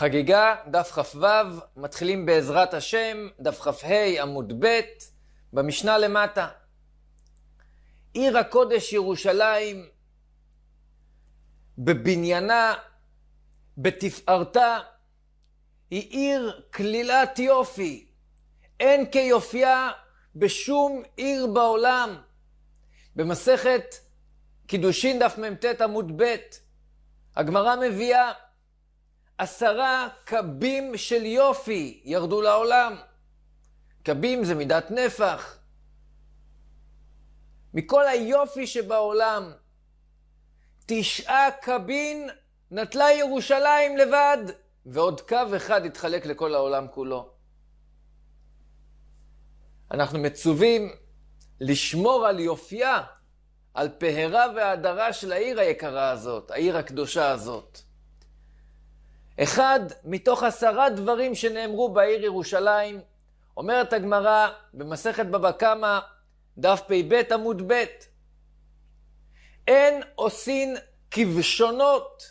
חגיגה, דף כ"ו, מתחילים בעזרת השם, דף כ"ה, עמוד ב', במשנה למטה. עיר הקודש ירושלים, בבניינה, בתפארתה, היא עיר כלילת יופי. אין כיופייה בשום עיר בעולם. במסכת קידושין דף מ"ט עמוד ב', הגמרא מביאה עשרה קבים של יופי ירדו לעולם. קבים זה מידת נפח. מכל היופי שבעולם, תשעה קבין נטלה ירושלים לבד, ועוד קו אחד התחלק לכל העולם כולו. אנחנו מצווים לשמור על יופייה, על פהרה והדרה של העיר היקרה הזאת, העיר הקדושה הזאת. אחד מתוך עשרה דברים שנאמרו בעיר ירושלים, אומרת הגמרא במסכת בבא קמא, דף פ"ב עמוד ב', אין עושין כבשונות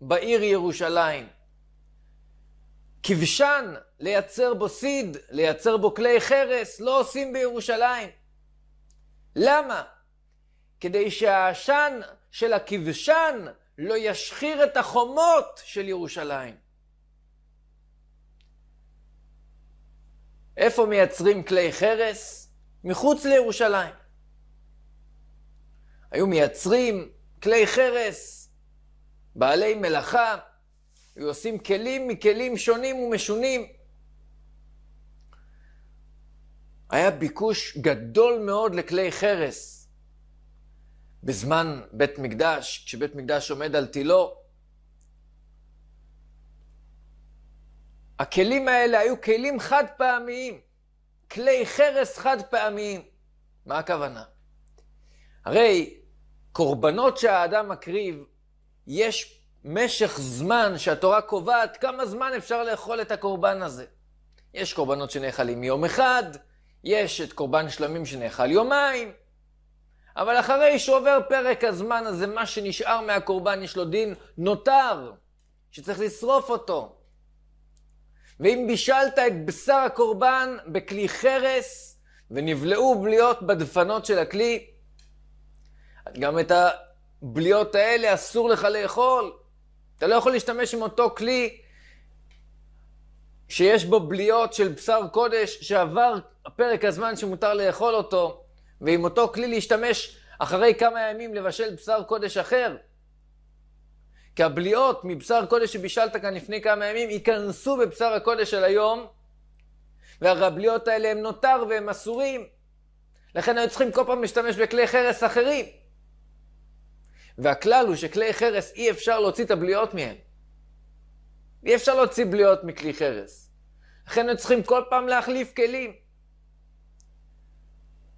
בעיר ירושלים. כבשן, לייצר בו סיד, לייצר בו כלי חרס, לא עושים בירושלים. למה? כדי שהעשן של הכבשן לא ישחיר את החומות של ירושלים. איפה מייצרים כלי חרס? מחוץ לירושלים. היו מייצרים כלי חרס, בעלי מלאכה, היו עושים כלים מכלים שונים ומשונים. היה ביקוש גדול מאוד לכלי חרס. בזמן בית מקדש, כשבית מקדש עומד על תילו, הכלים האלה היו כלים חד פעמיים, כלי חרס חד פעמיים. מה הכוונה? הרי קורבנות שהאדם מקריב, יש משך זמן שהתורה קובעת כמה זמן אפשר לאכול את הקורבן הזה. יש קורבנות שנאכלים יום אחד, יש את קורבן שלמים שנאכל יומיים, אבל אחרי שעובר פרק הזמן הזה, מה שנשאר מהקורבן, יש לו דין נותר, שצריך לשרוף אותו. ואם בישלת את בשר הקורבן בכלי חרס, ונבלעו בליות בדפנות של הכלי, גם את הבליות האלה אסור לך לאכול. אתה לא יכול להשתמש עם אותו כלי שיש בו בליות של בשר קודש שעבר פרק הזמן שמותר לאכול אותו. ועם אותו כלי להשתמש אחרי כמה ימים לבשל בשר קודש אחר. כי הבליעות מבשר קודש שבישלת כאן לפני כמה ימים ייכנסו בבשר הקודש של היום, והרי הבליעות האלה הם נותר והם אסורים. לכן היו צריכים כל פעם להשתמש בכלי חרס אחרים. והכלל הוא שכלי חרס אי אפשר להוציא את הבליעות מהם. אי אפשר להוציא בליעות מכלי חרס. לכן היו צריכים כל פעם להחליף כלים.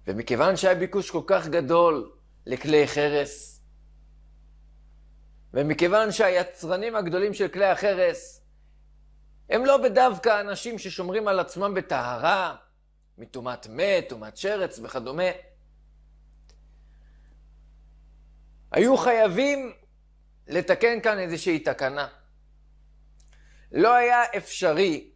ומכיוון שהיה ביקוש כל כך גדול לכלי חרס, ומכיוון שהיצרנים הגדולים של כלי החרס הם לא בדווקא אנשים ששומרים על עצמם בטהרה, מטומאת מת, טומאת שרץ וכדומה, היו חייבים לתקן כאן איזושהי תקנה. לא היה אפשרי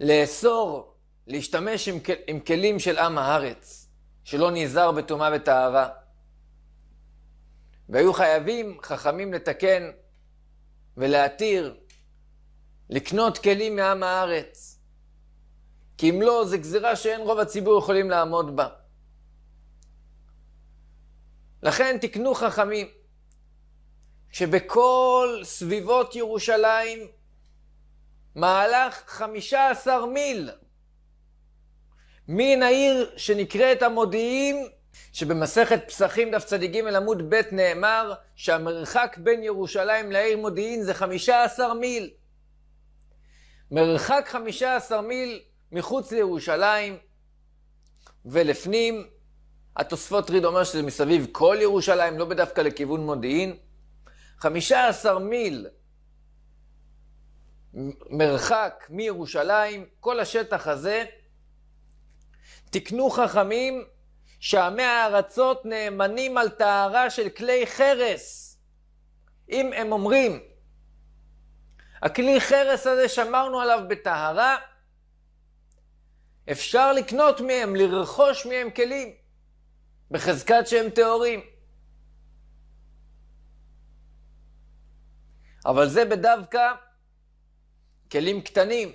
לאסור להשתמש עם, כל, עם כלים של עם הארץ, שלא נזהר בטומאה וטהרה. והיו חייבים חכמים לתקן ולהתיר, לקנות כלים מעם הארץ. כי אם לא, זו גזירה שאין רוב הציבור יכולים לעמוד בה. לכן תקנו חכמים, שבכל סביבות ירושלים מהלך 15 מיל מן העיר שנקראת המודיעין, שבמסכת פסחים דף צדיג עמוד ב' נאמר שהמרחק בין ירושלים לעיר מודיעין זה 15 מיל. מרחק 15 מיל מחוץ לירושלים ולפנים, התוספות ריד אומר שזה מסביב כל ירושלים, לא בדווקא לכיוון מודיעין. 15 מיל מרחק מירושלים, כל השטח הזה תקנו חכמים שעמי הארצות נאמנים על טהרה של כלי חרס. אם הם אומרים, הכלי חרס הזה שמרנו עליו בטהרה, אפשר לקנות מהם, לרכוש מהם כלים, בחזקת שהם טהורים. אבל זה בדווקא כלים קטנים.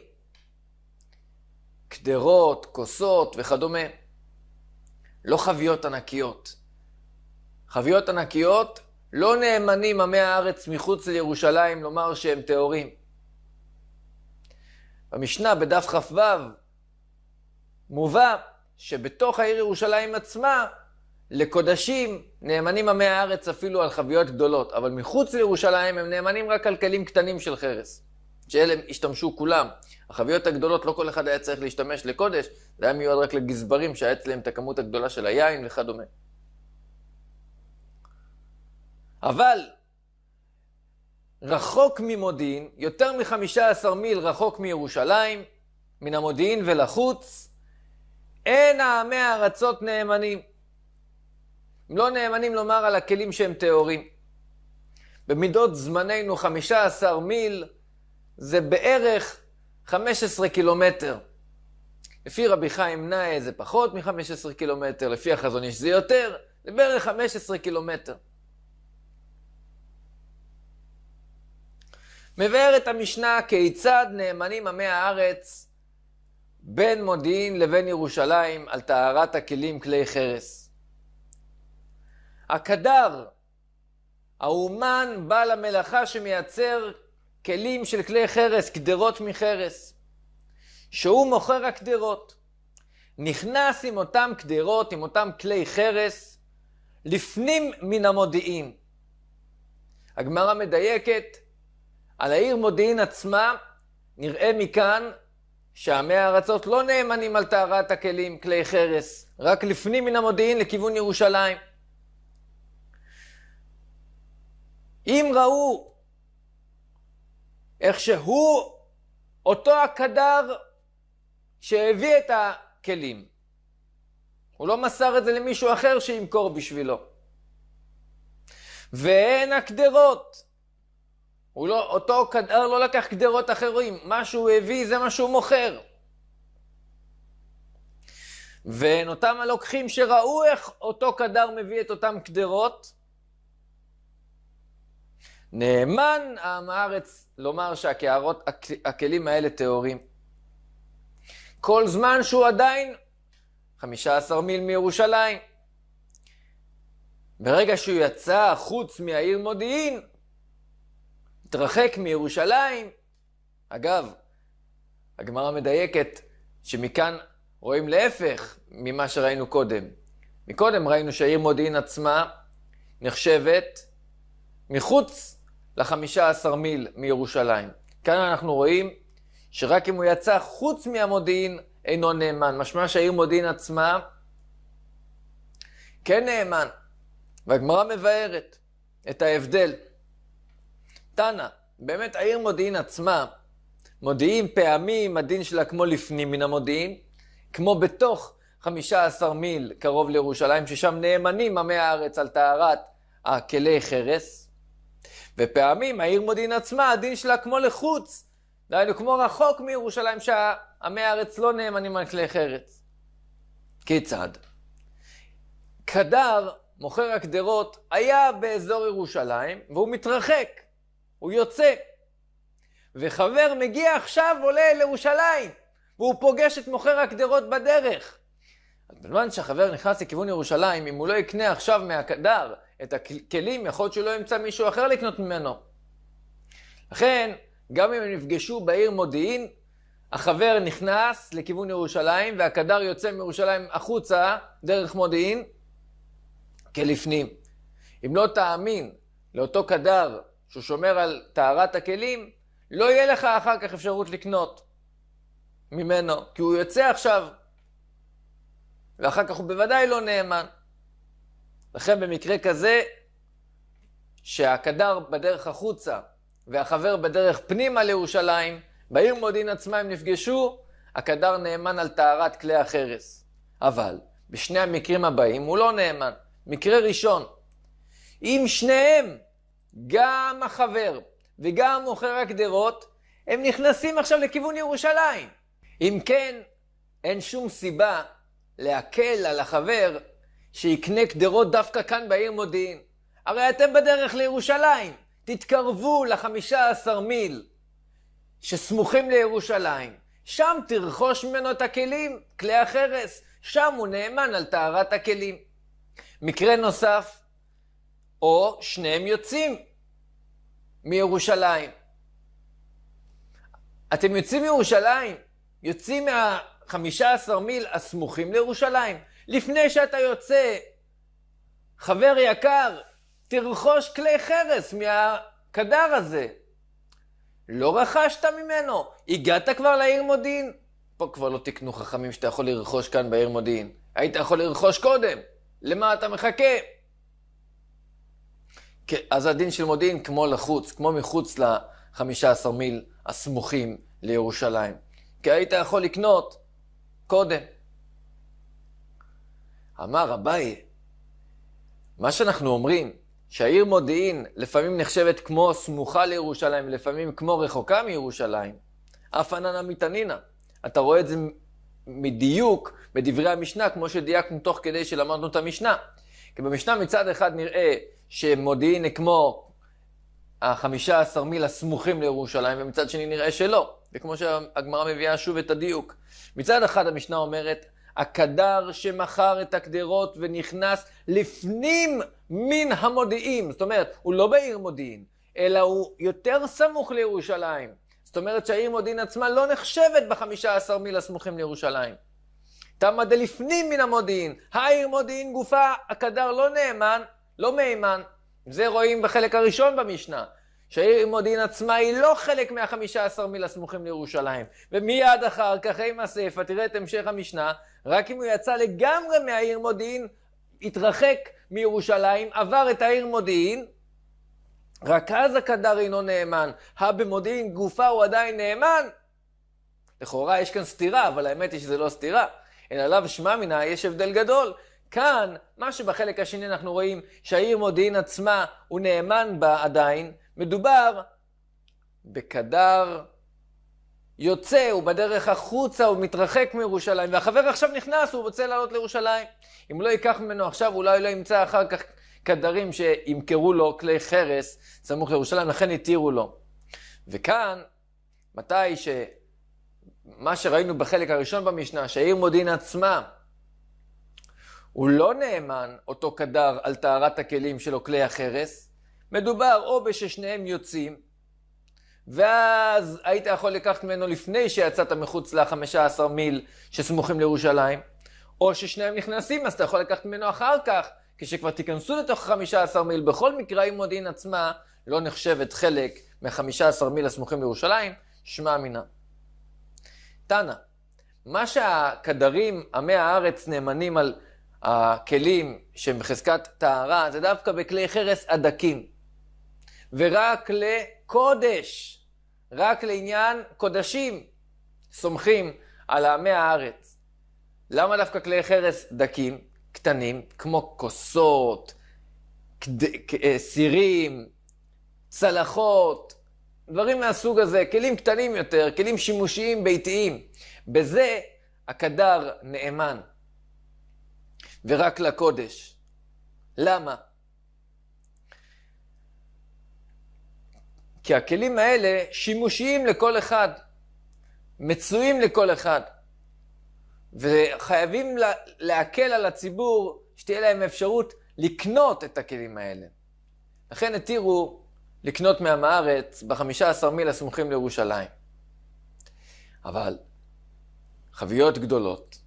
קדרות, כוסות וכדומה. לא חביות ענקיות. חביות ענקיות לא נאמנים עמי הארץ מחוץ לירושלים לומר שהם טהורים. במשנה בדף כ"ו מובא שבתוך העיר ירושלים עצמה, לקודשים נאמנים עמי הארץ אפילו על חביות גדולות, אבל מחוץ לירושלים הם נאמנים רק על כלים קטנים של חרס. שאלה השתמשו כולם. החביות הגדולות, לא כל אחד היה צריך להשתמש לקודש, זה היה מיועד רק לגזברים שהיה אצלם את הכמות הגדולה של היין וכדומה. אבל רחוק ממודיעין, יותר מ-15 מיל רחוק מירושלים, מן המודיעין ולחוץ, אין העמי הארצות נאמנים. הם לא נאמנים לומר על הכלים שהם טהורים. במידות זמננו 15 מיל, זה בערך 15 קילומטר. לפי רבי חיים נאי זה פחות מ-15 קילומטר, לפי החזון איש זה יותר, זה בערך 15 קילומטר. מבארת המשנה כיצד נאמנים עמי הארץ בין מודיעין לבין ירושלים על טהרת הכלים כלי חרס. הקדר, האומן בעל המלאכה שמייצר כלים של כלי חרס, קדרות מחרס, שהוא מוכר הקדרות. נכנס עם אותם קדרות, עם אותם כלי חרס, לפנים מן המודיעין. הגמרא מדייקת, על העיר מודיעין עצמה נראה מכאן שעמי הארצות לא נאמנים על טהרת הכלים, כלי חרס, רק לפנים מן המודיעין לכיוון ירושלים. אם ראו איך שהוא אותו הקדר שהביא את הכלים. הוא לא מסר את זה למישהו אחר שימכור בשבילו. ואין הקדרות. הוא לא, אותו קדר לא לקח קדרות אחרים, מה שהוא הביא זה מה שהוא מוכר. ואין אותם הלוקחים שראו איך אותו קדר מביא את אותם קדרות. נאמן עם הארץ לומר שהקערות, הכלים האלה טהורים. כל זמן שהוא עדיין 15 מיל מירושלים. ברגע שהוא יצא חוץ מהעיר מודיעין, התרחק מירושלים, אגב, הגמרא מדייקת שמכאן רואים להפך ממה שראינו קודם. מקודם ראינו שהעיר מודיעין עצמה נחשבת מחוץ ל-15 מיל מירושלים. כאן אנחנו רואים שרק אם הוא יצא חוץ מהמודיעין אינו נאמן, משמע שהעיר מודיעין עצמה כן נאמן. והגמרא מבארת את ההבדל. תנא, באמת העיר מודיעין עצמה, מודיעין פעמים, הדין שלה כמו לפנים מן המודיעין, כמו בתוך 15 מיל קרוב לירושלים, ששם נאמנים עמי הארץ על טהרת הכלי חרס. ופעמים העיר מודיעין עצמה, הדין שלה כמו לחוץ, דהיינו כמו רחוק מירושלים שעמי הארץ לא נאמנים על כלי חרץ. כיצד? קדר, מוכר הקדרות, היה באזור ירושלים והוא מתרחק, הוא יוצא. וחבר מגיע עכשיו, עולה לירושלים, והוא פוגש את מוכר הקדרות בדרך. אז בזמן שהחבר נכנס לכיוון ירושלים, אם הוא לא יקנה עכשיו מהקדר את הכלים, יכול להיות שלא ימצא מישהו אחר לקנות ממנו. לכן, גם אם הם נפגשו בעיר מודיעין, החבר נכנס לכיוון ירושלים והכדר יוצא מירושלים החוצה דרך מודיעין כלפנים. אם לא תאמין לאותו כדר שהוא שומר על טהרת הכלים, לא יהיה לך אחר כך אפשרות לקנות ממנו, כי הוא יוצא עכשיו, ואחר כך הוא בוודאי לא נאמן. לכן במקרה כזה, שהקדר בדרך החוצה והחבר בדרך פנימה לירושלים, בעיר מודיעין עצמה הם נפגשו, הקדר נאמן על טהרת כלי החרס. אבל בשני המקרים הבאים הוא לא נאמן. מקרה ראשון, אם שניהם, גם החבר וגם מוכר הקדרות, הם נכנסים עכשיו לכיוון ירושלים. אם כן, אין שום סיבה להקל על החבר שיקנה קדרות דווקא כאן בעיר מודיעין. הרי אתם בדרך לירושלים, תתקרבו לחמישה עשר מיל שסמוכים לירושלים. שם תרכוש ממנו את הכלים, כלי החרס, שם הוא נאמן על טהרת הכלים. מקרה נוסף, או שניהם יוצאים מירושלים. אתם יוצאים מירושלים, יוצאים מה-15 מיל הסמוכים לירושלים. לפני שאתה יוצא, חבר יקר, תרכוש כלי חרס מהקדר הזה. לא רכשת ממנו, הגעת כבר לעיר מודיעין. פה כבר לא תקנו חכמים שאתה יכול לרכוש כאן בעיר מודיעין. היית יכול לרכוש קודם, למה אתה מחכה? כן, אז הדין של מודיעין כמו לחוץ, כמו מחוץ ל-15 מיל הסמוכים לירושלים. כי היית יכול לקנות קודם. אמר אביי, מה שאנחנו אומרים, שהעיר מודיעין לפעמים נחשבת כמו סמוכה לירושלים, לפעמים כמו רחוקה מירושלים, אף עננה מתענינה. אתה רואה את זה מדיוק בדברי המשנה, כמו שדייקנו תוך כדי שלמדנו את המשנה. כי במשנה מצד אחד נראה שמודיעין היא כמו החמישה עשר מיל הסמוכים לירושלים, ומצד שני נראה שלא. וכמו שהגמרא מביאה שוב את הדיוק. מצד אחד המשנה אומרת, הקדר שמכר את הקדרות ונכנס לפנים מן המודיעין. זאת אומרת, הוא לא בעיר מודיעין, אלא הוא יותר סמוך לירושלים. זאת אומרת שהעיר מודיעין עצמה לא נחשבת בחמישה עשר מיל הסמוכים לירושלים. תמה דלפנים מן המודיעין, העיר מודיעין גופה, הקדר לא נאמן, לא מהימן. זה רואים בחלק הראשון במשנה. שהעיר מודיעין עצמה היא לא חלק מהחמישה עשר מיל הסמוכים לירושלים. ומיד אחר כך, עם הסיפא, תראה את המשך המשנה, רק אם הוא יצא לגמרי מהעיר מודיעין, התרחק מירושלים, עבר את העיר מודיעין, רק אז הקדר אינו נאמן. הבמודיעין גופה הוא עדיין נאמן. לכאורה יש כאן סתירה, אבל האמת היא שזה לא סתירה. אלא לאו שמע מינה יש הבדל גדול. כאן, מה שבחלק השני אנחנו רואים, שהעיר מודיעין עצמה הוא נאמן בה עדיין, מדובר בקדר יוצא, הוא בדרך החוצה, הוא מתרחק מירושלים, והחבר עכשיו נכנס, הוא רוצה לעלות לירושלים. אם לא ייקח ממנו עכשיו, אולי לא ימצא אחר כך קדרים שימכרו לו כלי חרס סמוך לירושלים, לכן התירו לו. וכאן, מתי ש... מה שראינו בחלק הראשון במשנה, שהעיר מודיעין עצמה, הוא לא נאמן, אותו קדר, על טהרת הכלים שלו, כלי החרס, מדובר או בששניהם יוצאים, ואז היית יכול לקחת ממנו לפני שיצאת מחוץ לחמישה עשר מיל שסמוכים לירושלים, או ששניהם נכנסים, אז אתה יכול לקחת ממנו אחר כך, כשכבר תיכנסו לתוך חמישה עשר מיל, בכל מקרה אם מודיעין עצמה לא נחשבת חלק מחמישה עשר מיל הסמוכים לירושלים, שמע מינה. תנא, מה שהקדרים, עמי הארץ, נאמנים על הכלים שהם בחזקת טהרה, זה דווקא בכלי חרס הדקים. ורק לקודש, רק לעניין קודשים, סומכים על עמי הארץ. למה דווקא כלי חרס דקים, קטנים, כמו כוסות, כד... אה, סירים, צלחות, דברים מהסוג הזה, כלים קטנים יותר, כלים שימושיים ביתיים. בזה הקדר נאמן, ורק לקודש. למה? כי הכלים האלה שימושיים לכל אחד, מצויים לכל אחד, וחייבים לה, להקל על הציבור, שתהיה להם אפשרות לקנות את הכלים האלה. לכן התירו לקנות מעם הארץ ב-15 מיל הסמוכים לירושלים. אבל חביות גדולות,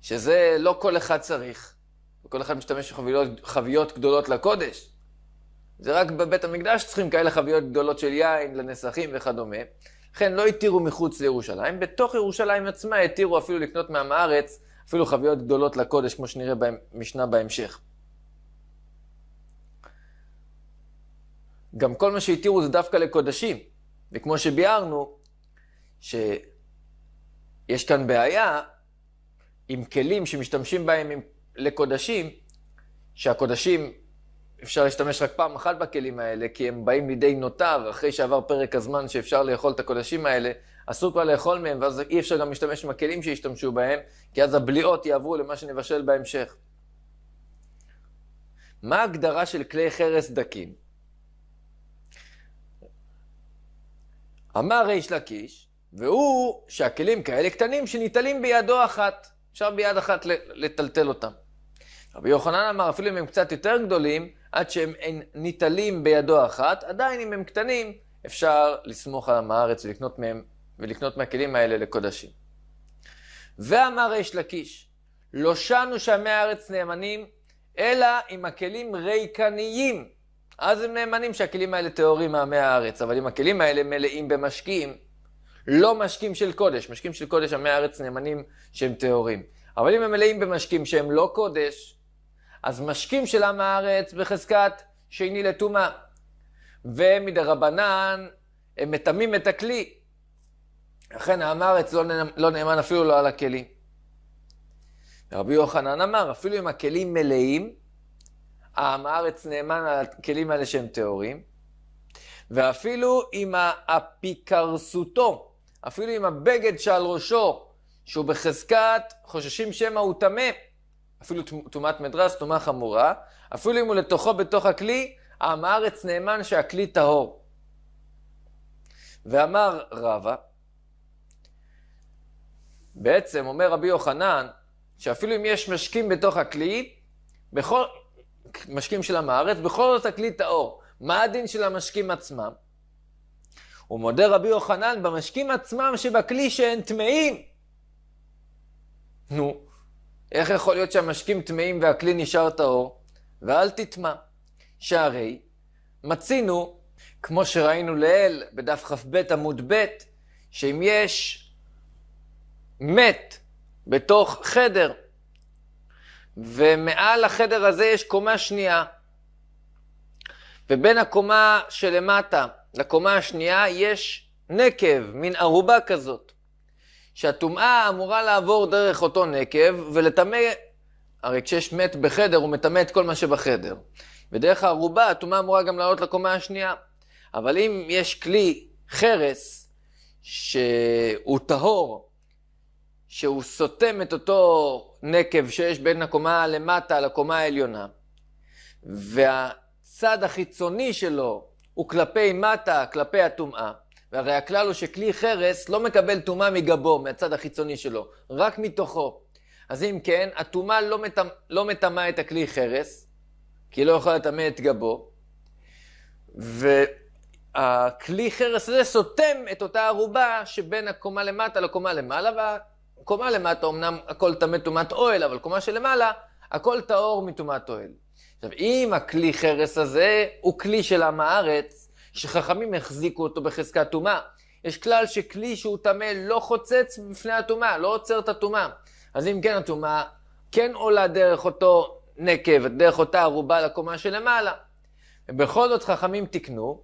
שזה לא כל אחד צריך, וכל אחד משתמש בחביות גדולות לקודש, זה רק בבית המקדש צריכים כאלה חביות גדולות של יין לנסחים וכדומה. לכן לא התירו מחוץ לירושלים, בתוך ירושלים עצמה התירו אפילו לקנות מעם הארץ, אפילו חביות גדולות לקודש, כמו שנראה במשנה בהמשך. גם כל מה שהתירו זה דווקא לקודשים, וכמו שביארנו, שיש כאן בעיה עם כלים שמשתמשים בהם לקודשים, שהקודשים אפשר להשתמש רק פעם אחת בכלים האלה, כי הם באים לידי נותר אחרי שעבר פרק הזמן שאפשר לאכול את הקודשים האלה. אסור כבר לאכול מהם, ואז אי אפשר גם להשתמש עם הכלים שהשתמשו בהם, כי אז הבליעות יעברו למה שנבשל בהמשך. מה ההגדרה של כלי חרס דקים? אמר ריש לקיש, והוא שהכלים כאלה קטנים שניטלים בידו אחת, אפשר ביד אחת לטלטל אותם. רבי יוחנן אמר, אפילו אם הם קצת יותר גדולים, עד שהם ניטלים בידו אחת, עדיין אם הם קטנים, אפשר לסמוך על עם הארץ ולקנות מהם, ולקנות מהכלים האלה לקודשים. ואמר ריש לקיש, לא שנו שעמי הארץ נאמנים, אלא אם הכלים ריקניים. אז הם נאמנים שהכלים האלה טהורים מעמי הארץ, אבל אם הכלים האלה מלאים במשקיעים, לא משקים של קודש, משקים של קודש עמי הארץ נאמנים שהם טהורים. אבל אם הם מלאים במשקים שהם לא קודש, אז משקים של עם הארץ בחזקת שני לטומאה. ומדרבנן הם מטמאים את הכלי. לכן עם הארץ לא, לא נאמן אפילו לא על הכלים. רבי יוחנן אמר, אפילו אם הכלים מלאים, עם הארץ נאמן על הכלים האלה שהם טהורים, ואפילו אם האפיקרסותו, אפילו אם הבגד שעל ראשו, שהוא בחזקת חוששים שמא הוא טמא, אפילו טומאת מדרס, טומאה חמורה, אפילו אם הוא לתוכו בתוך הכלי, עם הארץ נאמן שהכלי טהור. ואמר רבא, בעצם אומר רבי יוחנן, שאפילו אם יש משקים בתוך הכלי, בכל, משקים של עם הארץ, בכל זאת הכלי טהור. מה הדין של המשקים עצמם? הוא מודה רבי יוחנן במשקים עצמם שבכלי שהם טמאים. נו, איך יכול להיות שהמשקים טמאים והכלי נשאר טהור? ואל תטמע. שהרי מצינו, כמו שראינו לעיל בדף כ"ב עמוד ב', שאם יש מת בתוך חדר, ומעל החדר הזה יש קומה שנייה, ובין הקומה שלמטה לקומה השנייה יש נקב, מין ערובה כזאת. שהטומאה אמורה לעבור דרך אותו נקב ולטמא, הרי כשיש מת בחדר, הוא מטמא את כל מה שבחדר. ודרך הערובה הטומאה אמורה גם לעלות לקומה השנייה. אבל אם יש כלי חרס שהוא טהור, שהוא סותם את אותו נקב שיש בין הקומה למטה לקומה העליונה, והצד החיצוני שלו הוא כלפי מטה, כלפי הטומאה, והרי הכלל הוא שכלי חרס לא מקבל טומאה מגבו, מהצד החיצוני שלו, רק מתוכו. אז אם כן, הטומאה לא, לא מטמאה לא את הכלי חרס, כי היא לא יכולה לטמא את גבו, והכלי חרס הזה סותם את אותה ערובה שבין הקומה למטה לקומה למעלה, והקומה למטה אמנם הכל טמא טומאת אוהל, אבל קומה שלמעלה, הכל טהור מטומאת אוהל. עכשיו, אם הכלי חרס הזה הוא כלי של עם הארץ, שחכמים החזיקו אותו בחזקת טומאה. יש כלל שכלי שהוא טמא לא חוצץ בפני הטומאה, לא עוצר את הטומאה. אז אם כן, הטומאה כן עולה דרך אותו נקב, דרך אותה ערובה לקומה שלמעלה. ובכל זאת חכמים תיקנו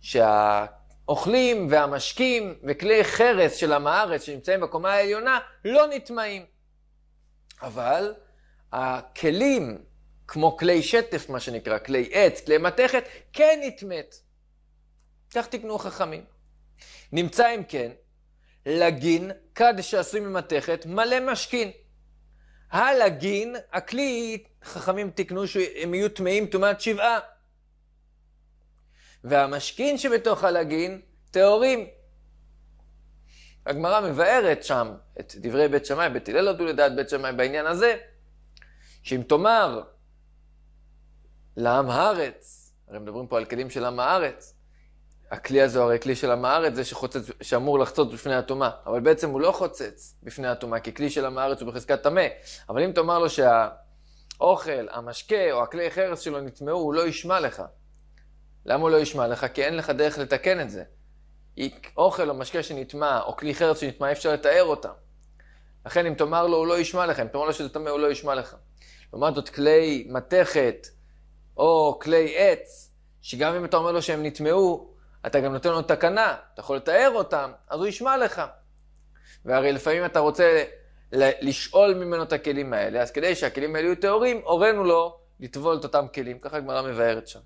שהאוכלים והמשקים וכלי חרס של עם הארץ שנמצאים בקומה העליונה לא נטמעים. אבל הכלים, כמו כלי שטף, מה שנקרא, כלי עץ, כלי מתכת, כן נטמאת. כך תקנו חכמים. נמצא אם כן, לגין, כד שעשוי ממתכת, מלא משכין. הלגין, הכלי, חכמים תקנו שהם יהיו טמאים טומאת שבעה. והמשכין שבתוך הלגין, טהורים. הגמרא מבארת שם את דברי בית שמאי, בית הלל הודו לא לדעת בית שמאי בעניין הזה, שאם תאמר לעם הארץ, הרי מדברים פה על כלים של עם הארץ, הכלי הזה הרי כלי של עם הארץ, זה שחוצץ, שאמור לחצוץ בפני הטומאה, אבל בעצם הוא לא חוצץ בפני הטומאה, כי כלי של עם הארץ הוא בחזקת טמא. אבל אם תאמר לו שהאוכל, המשקה או הכלי חרס שלו נטמעו, הוא לא ישמע לך. למה הוא לא ישמע לך? כי אין לך דרך לתקן את זה. אוכל או משקה שנטמע, או כלי חרס שנטמע, אי אפשר לתאר אותם. לכן אם תאמר לו, הוא לא ישמע לך, אם תאמר לו שזה טמא, הוא לא ישמע לך. לעומת זאת, כלי מתכת, או כלי עץ, שגם אם אתה אומר לו שהם נטמעו, אתה גם נותן לו תקנה, אתה יכול לתאר אותם, אז הוא ישמע לך. והרי לפעמים אתה רוצה לשאול ממנו את הכלים האלה, אז כדי שהכלים האלה יהיו טהורים, הורינו לו לטבול את אותם כלים. ככה הגמרא מבארת שם.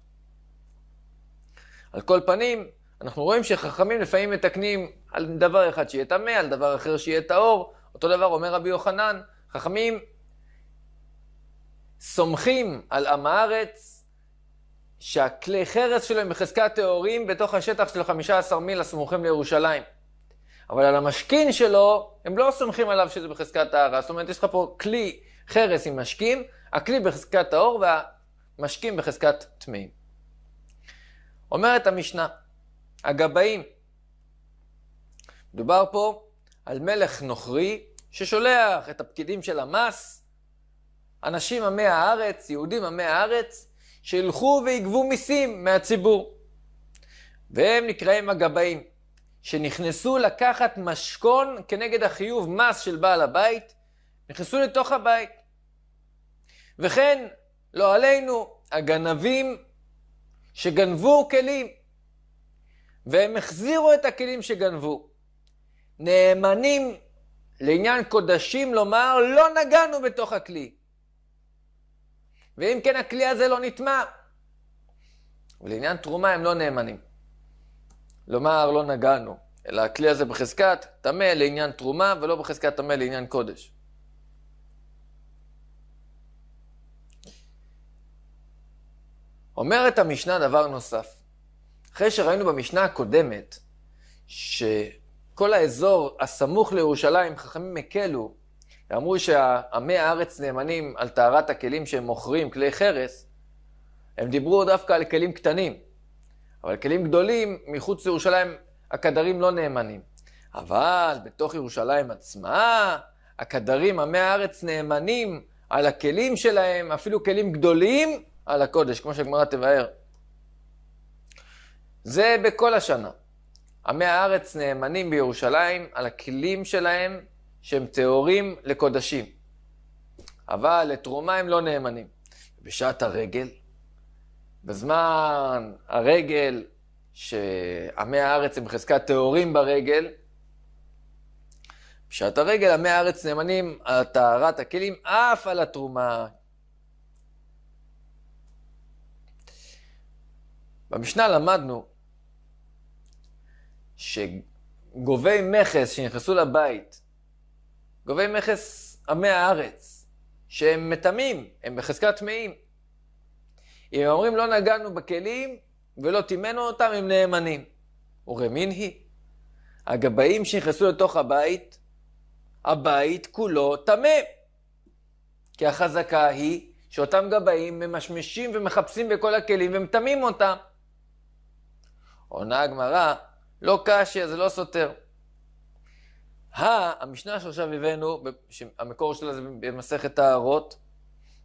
על כל פנים, אנחנו רואים שחכמים לפעמים מתקנים על דבר אחד שיהיה טמא, על דבר אחר שיהיה טהור. אותו דבר אומר רבי יוחנן, חכמים סומכים על עם הארץ שהכלי חרס שלו הם בחזקת טהורים בתוך השטח של 15 מיל הסמוכים לירושלים. אבל על המשכין שלו, הם לא סומכים עליו שזה בחזקת טהרה. זאת אומרת, יש לך פה כלי חרס עם משכין, הכלי בחזקת טהור והמשכין בחזקת טמאים. אומרת המשנה, הגבאים, מדובר פה על מלך נוכרי ששולח את הפקידים של המס, אנשים עמי הארץ, יהודים עמי הארץ, שילכו ויגבו מיסים מהציבור. והם נקראים הגבאים, שנכנסו לקחת משכון כנגד החיוב מס של בעל הבית, נכנסו לתוך הבית. וכן, לא עלינו, הגנבים שגנבו כלים, והם החזירו את הכלים שגנבו. נאמנים לעניין קודשים לומר, לא נגענו בתוך הכלי. ואם כן, הכלי הזה לא נטמע. ולעניין תרומה הם לא נאמנים. לומר, לא נגענו, אלא הכלי הזה בחזקת טמא לעניין תרומה, ולא בחזקת טמא לעניין קודש. אומרת המשנה דבר נוסף. אחרי שראינו במשנה הקודמת, שכל האזור הסמוך לירושלים, חכמים הקלו אמרו שעמי הארץ נאמנים על טהרת הכלים שהם מוכרים, כלי חרס, הם דיברו דווקא על כלים קטנים. אבל כלים גדולים, מחוץ לירושלים הקדרים לא נאמנים. אבל בתוך ירושלים עצמה, הקדרים, עמי הארץ נאמנים על הכלים שלהם, אפילו כלים גדולים, על הקודש, כמו שהגמרא תבהר. זה בכל השנה. עמי הארץ נאמנים בירושלים על הכלים שלהם, שהם טהורים לקודשים, אבל לתרומה הם לא נאמנים. בשעת הרגל, בזמן הרגל, שעמי הארץ הם חזקת טהורים ברגל, בשעת הרגל עמי הארץ נאמנים על טהרת הכלים, אף על התרומה. במשנה למדנו שגובי מכס שנכנסו לבית גובי מכס עמי הארץ, שהם מטמאים, הם בחזקת טמאים. אם הם אומרים לא נגענו בכלים ולא טימאנו אותם, הם נאמנים. ורמין היא. הגבאים שנכנסו לתוך הבית, הבית כולו טמא. כי החזקה היא שאותם גבאים ממשמשים ומחפשים בכל הכלים ומטמאים אותם. עונה הגמרא, לא קשיא, זה לא סותר. המשנה שעכשיו הבאנו, המקור שלה זה במסכת טהרות,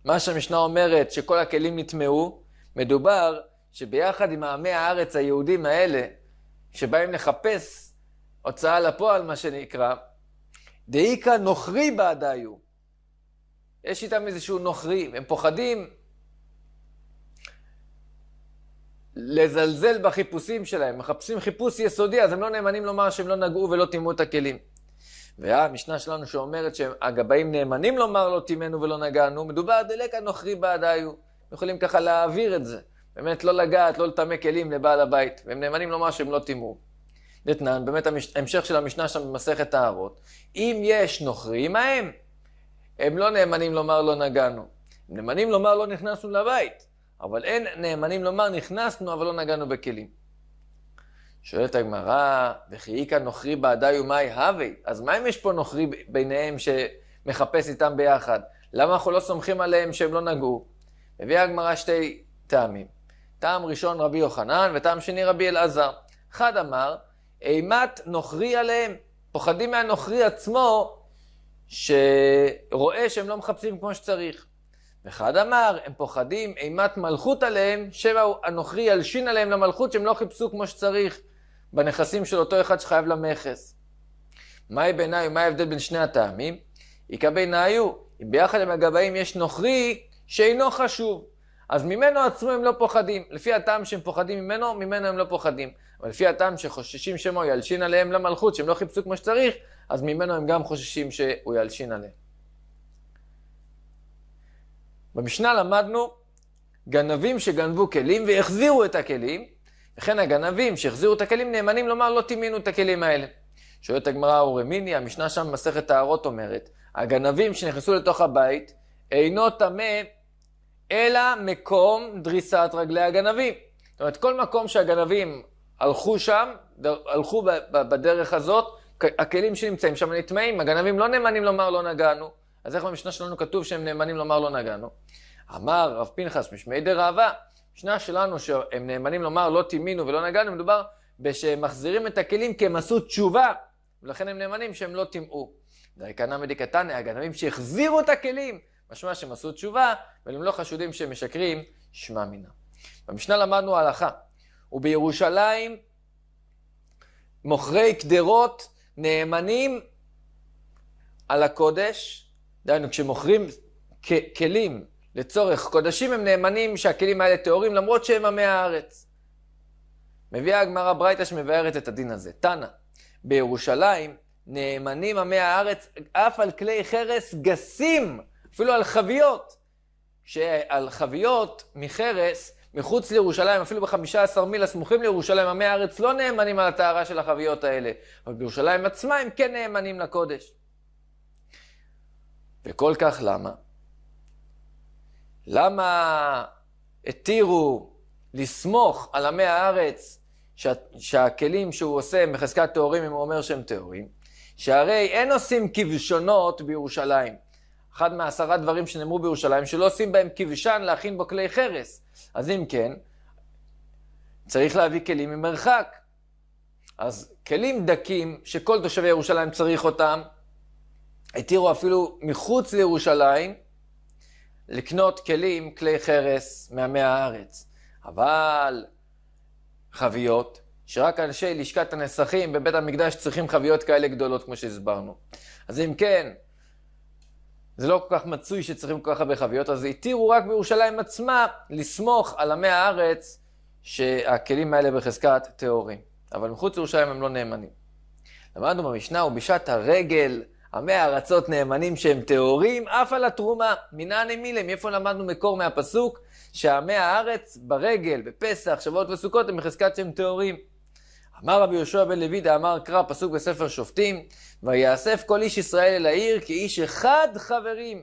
מה שהמשנה אומרת, שכל הכלים נטמעו, מדובר שביחד עם עמי הארץ היהודים האלה, שבאים לחפש הוצאה לפועל, מה שנקרא, דאיכא נוכרי בעדיו. יש איתם איזשהו נוכרי, הם פוחדים לזלזל בחיפושים שלהם, מחפשים חיפוש יסודי, אז הם לא נאמנים לומר שהם לא נגעו ולא טימאו את הכלים. והמשנה שלנו שאומרת שהגבאים נאמנים לומר לא טימנו ולא נגענו, מדובר דלקה נוכרי בעדיו. יכולים ככה להעביר את זה. באמת לא לגעת, לא לטמא כלים לבעל הבית, והם נאמנים לומר שהם לא טימאו. נתנן, באמת ההמשך של המשנה שם במסכת טהרות, אם יש נוכרי, עמהם. הם לא נאמנים לומר לא נגענו. הם נאמנים לומר לא נכנסנו לבית, אבל אין נאמנים לומר נכנסנו אבל לא נגענו בכלים. שואלת הגמרא, וכי איכא נוכרי בעדי ומאי הווי, אז מה אם יש פה נוכרי ביניהם שמחפש איתם ביחד? למה אנחנו לא סומכים עליהם שהם לא נגעו? הביאה הגמרא שתי טעמים. טעם ראשון רבי יוחנן, וטעם שני רבי אלעזר. אחד אמר, אימת נוכרי עליהם, פוחדים מהנוכרי עצמו, שרואה שהם לא מחפשים כמו שצריך. ואחד אמר, הם פוחדים אימת מלכות עליהם, שמא הנוכרי ילשין עליהם למלכות שהם לא חיפשו כמו שצריך. בנכסים של אותו אחד שחייב למכס. מהי בעיניי ומה ההבדל בין שני הטעמים? איכא הוא, אם ביחד עם הגבאים יש נוכרי שאינו חשוב. אז ממנו עצמו הם לא פוחדים. לפי הטעם שהם פוחדים ממנו, ממנו הם לא פוחדים. אבל לפי הטעם שחוששים שמו ילשין עליהם למלכות, שהם לא חיפשו כמו שצריך, אז ממנו הם גם חוששים שהוא ילשין עליהם. במשנה למדנו גנבים שגנבו כלים והחזירו את הכלים, וכן הגנבים שהחזירו את הכלים נאמנים לומר לא טימינו את הכלים האלה. שואלת הגמרא אורמיני, המשנה שם במסכת טהרות אומרת, הגנבים שנכנסו לתוך הבית אינו טמא אלא מקום דריסת רגלי הגנבים. זאת אומרת, כל מקום שהגנבים הלכו שם, הלכו בדרך הזאת, הכלים שנמצאים שם נטמעים, הגנבים לא נאמנים לומר לא נגענו, אז איך במשנה שלנו כתוב שהם נאמנים לומר לא נגענו? אמר רב פנחס משמי דרעבה, המשנה שלנו, שהם נאמנים לומר לא טימינו ולא נגענו, מדובר בשמחזירים את הכלים כי הם עשו תשובה, ולכן הם נאמנים שהם לא טימאו. דייקנא מדיקתנא, הגנבים שהחזירו את הכלים, משמע שהם עשו תשובה, אבל הם לא חשודים שהם משקרים, שמע מינה. במשנה למדנו הלכה, ובירושלים מוכרי קדרות נאמנים על הקודש, דהיינו כשמוכרים כ- כלים לצורך קודשים הם נאמנים שהכלים האלה טהורים למרות שהם עמי הארץ. מביאה הגמרא ברייתא שמבארת את הדין הזה. תנא, בירושלים נאמנים עמי הארץ אף על כלי חרס גסים, אפילו על חביות. שעל חביות מחרס, מחוץ לירושלים, אפילו בחמישה עשר מיל הסמוכים לירושלים, עמי הארץ לא נאמנים על הטהרה של החביות האלה, אבל בירושלים עצמה הם כן נאמנים לקודש. וכל כך למה? למה התירו לסמוך על עמי הארץ שה, שהכלים שהוא עושה הם בחזקת טהורים אם הוא אומר שהם טהורים? שהרי אין עושים כבשונות בירושלים. אחד מעשרה דברים שנאמרו בירושלים, שלא עושים בהם כבשן להכין בו כלי חרס. אז אם כן, צריך להביא כלים ממרחק. אז כלים דקים שכל תושבי ירושלים צריך אותם, התירו אפילו מחוץ לירושלים, לקנות כלים, כלי חרס מעמי הארץ. אבל חביות, שרק אנשי לשכת הנסחים בבית המקדש צריכים חביות כאלה גדולות כמו שהסברנו. אז אם כן, זה לא כל כך מצוי שצריכים כל כך הרבה חביות, אז התירו רק בירושלים עצמה לסמוך על עמי הארץ שהכלים האלה בחזקת טהורים. אבל מחוץ לירושלים הם לא נאמנים. למדנו במשנה, ובשעת הרגל עמי ארצות נאמנים שהם טהורים, אף על התרומה. מנעני מילי, מאיפה למדנו מקור מהפסוק? שעמי הארץ ברגל, בפסח, שבועות וסוכות הם בחזקת שהם טהורים. אמר רבי יהושע בן לוי דאמר קרא פסוק בספר שופטים, ויאסף כל איש ישראל אל העיר כאיש אחד חברים.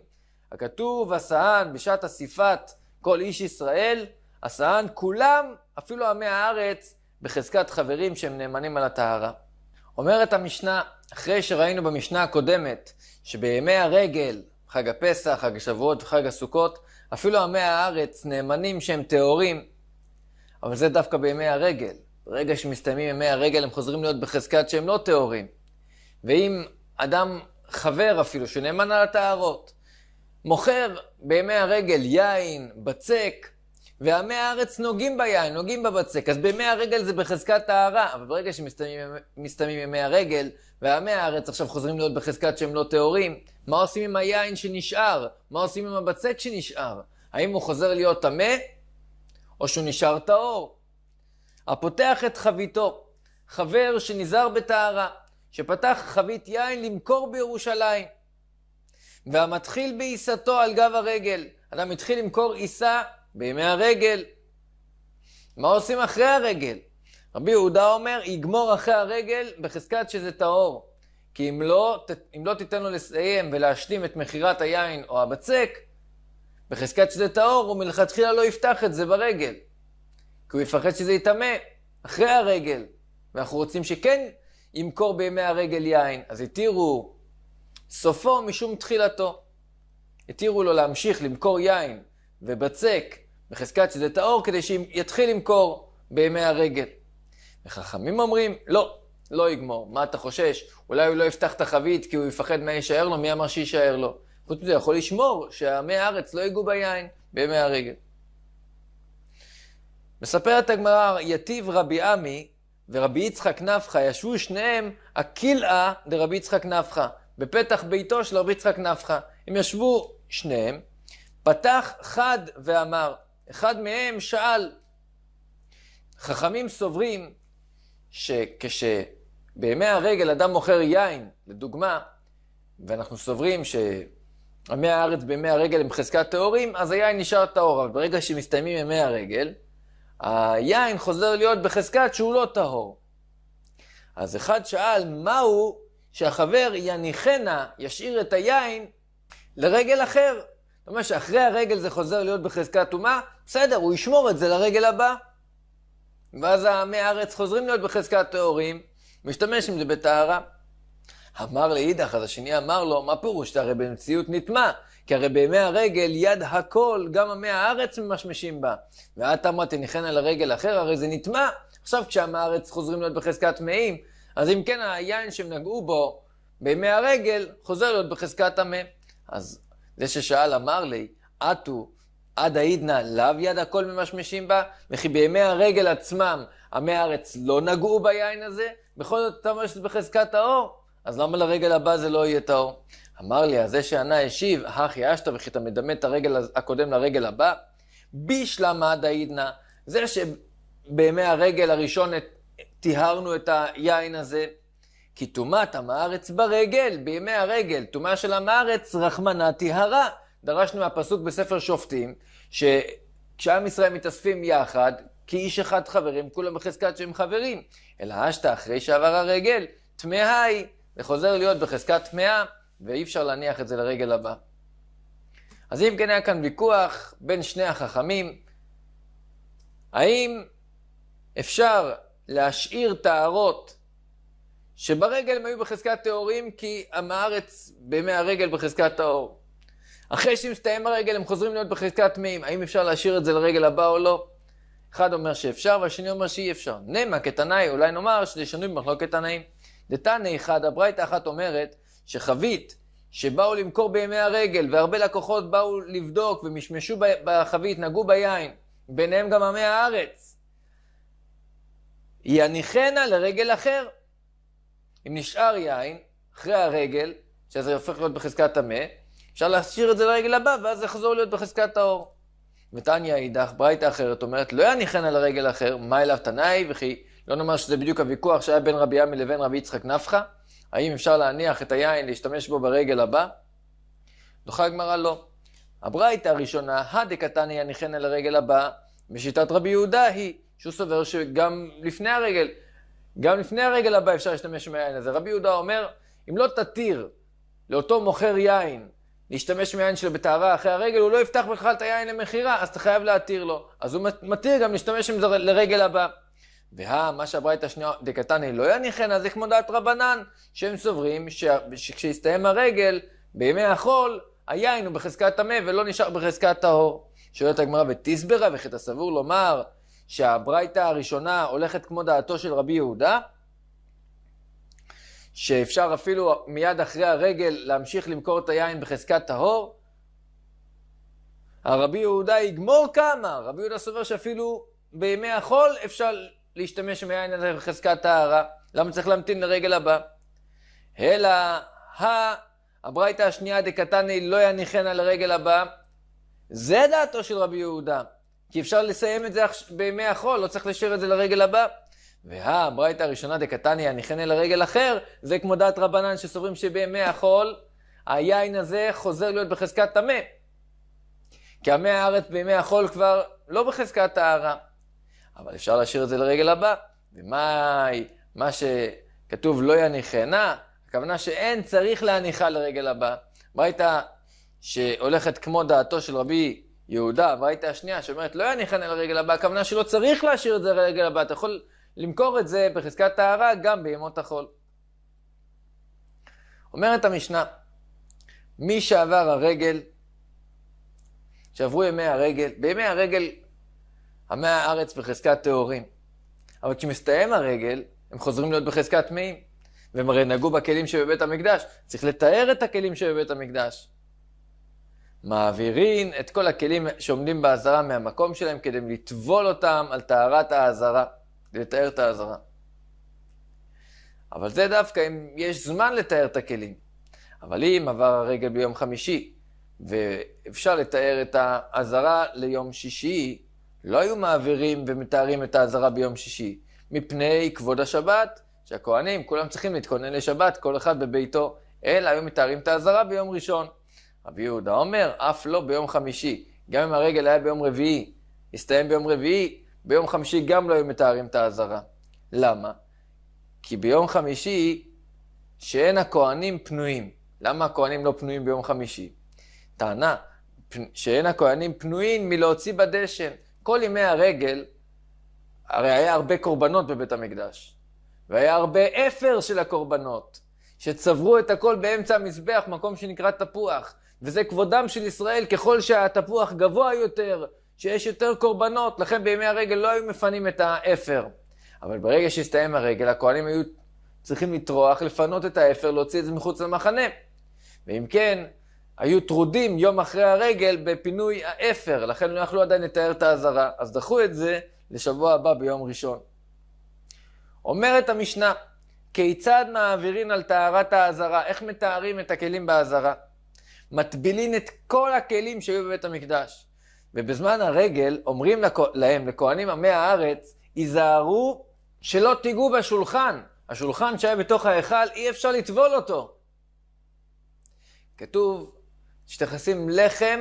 הכתוב הסען בשעת אסיפת כל איש ישראל, הסען כולם, אפילו עמי הארץ, בחזקת חברים שהם נאמנים על הטהרה. אומרת המשנה, אחרי שראינו במשנה הקודמת, שבימי הרגל, חג הפסח, חג השבועות וחג הסוכות, אפילו עמי הארץ נאמנים שהם טהורים, אבל זה דווקא בימי הרגל. ברגע שמסתיימים ימי הרגל, הם חוזרים להיות בחזקת שהם לא טהורים. ואם אדם חבר אפילו, שנאמן על הטהרות, מוכר בימי הרגל יין, בצק, ועמי הארץ נוגעים ביין, נוגעים בבצק. אז בימי הרגל זה בחזקת טהרה, אבל ברגע שמסתיימים ימי הרגל, ועמי הארץ עכשיו חוזרים להיות בחזקת שהם לא טהורים, מה עושים עם היין שנשאר? מה עושים עם הבצק שנשאר? האם הוא חוזר להיות טמא, או שהוא נשאר טהור? הפותח את חביתו, חבר שנזהר בטהרה, שפתח חבית יין למכור בירושלים, והמתחיל בעיסתו על גב הרגל. אדם התחיל למכור עיסה בימי הרגל. מה עושים אחרי הרגל? רבי יהודה אומר, יגמור אחרי הרגל בחזקת שזה טהור. כי אם לא, אם לא תיתן לו לסיים ולהשלים את מכירת היין או הבצק, בחזקת שזה טהור, הוא מלכתחילה לא יפתח את זה ברגל. כי הוא יפחד שזה יטמא אחרי הרגל. ואנחנו רוצים שכן ימכור בימי הרגל יין. אז התירו סופו משום תחילתו. התירו לו להמשיך למכור יין ובצק בחזקת שזה טהור, כדי שיתחיל למכור בימי הרגל. וחכמים אומרים, לא, לא יגמור, מה אתה חושש? אולי הוא לא יפתח את החבית כי הוא יפחד מה יישאר לו, מי אמר שיישאר לו? חוץ מזה, יכול לשמור שעמי הארץ לא ייגעו ביין בימי הרגל. מספרת הגמרא, יתיב רבי עמי ורבי יצחק נפחא, ישבו שניהם הקילעה דרבי יצחק נפחא, בפתח ביתו של רבי יצחק נפחא. הם ישבו שניהם, פתח חד ואמר, אחד מהם שאל, חכמים סוברים שכשבימי הרגל אדם מוכר יין, לדוגמה, ואנחנו סוברים שעמי הארץ בימי הרגל הם חזקת טהורים, אז היין נשאר טהור, אבל ברגע שמסתיימים ימי הרגל, היין חוזר להיות בחזקת שהוא לא טהור. אז אחד שאל, מהו שהחבר יניחנה, ישאיר את היין לרגל אחר? זאת אומרת שאחרי הרגל זה חוזר להיות בחזקת טומאה, בסדר, הוא ישמור את זה לרגל הבאה. ואז עמי הארץ חוזרים להיות בחזקת טהורים, משתמש עם זה בטהרה. אמר לאידך, אז השני אמר לו, מה פירוש? הרי במציאות נטמע, כי הרי בימי הרגל יד הכל, גם עמי הארץ ממשמשים בה. ואת אמרת, על הרגל אחר, הרי זה נטמע. עכשיו כשעמי הארץ חוזרים להיות בחזקת טמאים, אז אם כן, היין שהם נגעו בו בימי הרגל, חוזר להיות בחזקת טמא. אז זה ששאל אמר לי, עטו עד העידנא לאו יד הכל ממשמשים בה, וכי בימי הרגל עצמם עמי הארץ לא נגעו ביין הזה, בכל זאת אתה אומר שזה בחזקת האור, אז למה לרגל הבא זה לא יהיה טהור? אמר לי, הזה שענה השיב, הכי אשתא וכי אתה מדמה את הרגל הקודם לרגל הבא? בישלמה דאידנא, זה שבימי הרגל הראשון טיהרנו את היין הזה, כי טומאת עם הארץ ברגל, בימי הרגל, טומאה של עם הארץ, רחמנה טיהרה. דרשנו מהפסוק בספר שופטים, שכשעם ישראל מתאספים יחד, כי איש אחד חברים, כולם בחזקת שהם חברים. אלא אשתא, אחרי שעבר הרגל, טמאה היא. וחוזר להיות בחזקת טמאה, ואי אפשר להניח את זה לרגל הבא. אז אם כן היה כאן ויכוח בין שני החכמים, האם אפשר להשאיר טהרות שברגל הם היו בחזקת טהורים כי עם הארץ בימי הרגל בחזקת טהור. אחרי שמסתיים הרגל הם חוזרים להיות בחזקת טמאים, האם אפשר להשאיר את זה לרגל הבא או לא? אחד אומר שאפשר והשני אומר שאי אפשר. נמא כתנאי, אולי נאמר שזה שנוי במחלוקת תנאים. דתנא אחד, הברייתא אחת אומרת שחבית שבאו למכור בימי הרגל והרבה לקוחות באו לבדוק ומשמשו בחבית, נגעו ביין, ביניהם גם עמי הארץ. יניחנה לרגל אחר. אם נשאר יין אחרי הרגל, שזה הופך להיות בחזקת טמא, אפשר להשאיר את זה לרגל הבא, ואז יחזור להיות בחזקת האור. ותניא אידך, ברייתא אחרת אומרת, לא יניחן על הרגל אחר, מה אליו תנאי, וכי לא נאמר שזה בדיוק הוויכוח שהיה בין רבי ימי לבין רבי יצחק נפחא, האם אפשר להניח את היין, להשתמש בו ברגל הבא? דוחה הגמרא לא. הברייתא הראשונה, הדקתני יניחן על הרגל הבא, בשיטת רבי יהודה היא, שהוא סובר שגם לפני הרגל, גם לפני הרגל הבא אפשר להשתמש ביין הזה. רבי יהודה אומר, אם לא תתיר לאותו מוכר יין להשתמש מיין שלו בטהרה אחרי הרגל, הוא לא יפתח בכלל את היין למכירה, אז אתה חייב להתיר לו. אז הוא מתיר גם להשתמש עם זה לרגל הבא. והא, ומה שהברייתא השנייה דקתני לא יניחנה, זה כמו דעת רבנן, שהם סוברים שכשהסתיים הרגל, בימי החול, היין הוא בחזקת טמא ולא נשאר בחזקת טהור. שואלת הגמרא ותסברה, וכי אתה סבור לומר שהברייתא הראשונה הולכת כמו דעתו של רבי יהודה? שאפשר אפילו מיד אחרי הרגל להמשיך למכור את היין בחזקת טהור? הרבי יהודה יגמור כמה, רבי יהודה סובר שאפילו בימי החול אפשר להשתמש עם היין הזה בחזקת טהרה, למה צריך להמתין לרגל הבא? אלא ה... הברייתא השנייה דקתני לא יניחן על הרגל הבא, זה דעתו של רבי יהודה, כי אפשר לסיים את זה בימי החול, לא צריך להשאיר את זה לרגל הבא. והברייתא הראשונה דקתניא ניחנה לרגל אחר, זה כמו דעת רבנן שסוברים שבימי החול היין הזה חוזר להיות בחזקת טמא. כי עמי הארץ בימי החול כבר לא בחזקת טהרה. אבל אפשר להשאיר את זה לרגל הבא. ומה מה שכתוב לא יניחנה, הכוונה שאין צריך להניחה לרגל הבא. ברייתא שהולכת כמו דעתו של רבי יהודה, הברייתא השנייה שאומרת לא יניחנה לרגל הבא, הכוונה שלא צריך להשאיר את זה לרגל הבא, אתה יכול למכור את זה בחזקת טהרה גם בימות החול. אומרת המשנה, מי שעבר הרגל, שעברו ימי הרגל, בימי הרגל עמי הארץ בחזקת טהורים. אבל כשמסתיים הרגל, הם חוזרים להיות בחזקת טמאים. והם הרי נגעו בכלים שבבית המקדש. צריך לתאר את הכלים שבבית המקדש. מעבירים את כל הכלים שעומדים באזהרה מהמקום שלהם כדי לטבול אותם על טהרת האזהרה. לתאר את האזהרה. אבל זה דווקא אם יש זמן לתאר את הכלים. אבל אם עבר הרגל ביום חמישי, ואפשר לתאר את האזהרה ליום שישי, לא היו מעבירים ומתארים את האזהרה ביום שישי, מפני כבוד השבת, שהכוהנים, כולם צריכים להתכונן לשבת, כל אחד בביתו, אלא היו מתארים את האזהרה ביום ראשון. רבי יהודה אומר, אף לא ביום חמישי. גם אם הרגל היה ביום רביעי, הסתיים ביום רביעי, ביום חמישי גם לא היו מתארים את האזהרה. למה? כי ביום חמישי, שאין הכוהנים פנויים. למה הכוהנים לא פנויים ביום חמישי? טענה, שאין הכוהנים פנויים מלהוציא בדשן. כל ימי הרגל, הרי היה הרבה קורבנות בבית המקדש, והיה הרבה אפר של הקורבנות, שצברו את הכל באמצע המזבח, מקום שנקרא תפוח. וזה כבודם של ישראל, ככל שהתפוח גבוה יותר, שיש יותר קורבנות, לכן בימי הרגל לא היו מפנים את האפר. אבל ברגע שהסתיים הרגל, הכוהנים היו צריכים לטרוח, לפנות את האפר, להוציא את זה מחוץ למחנה. ואם כן, היו טרודים יום אחרי הרגל בפינוי האפר, לכן לא יכלו עדיין לתאר את האזהרה, אז דחו את זה לשבוע הבא ביום ראשון. אומרת המשנה, כיצד מעבירין על טהרת האזהרה? איך מתארים את הכלים באזהרה? מטבילין את כל הכלים שהיו בבית המקדש. ובזמן הרגל אומרים להם, לכהנים עמי הארץ, היזהרו שלא תיגעו בשולחן. השולחן שהיה בתוך ההיכל, אי אפשר לטבול אותו. כתוב שתכסים לחם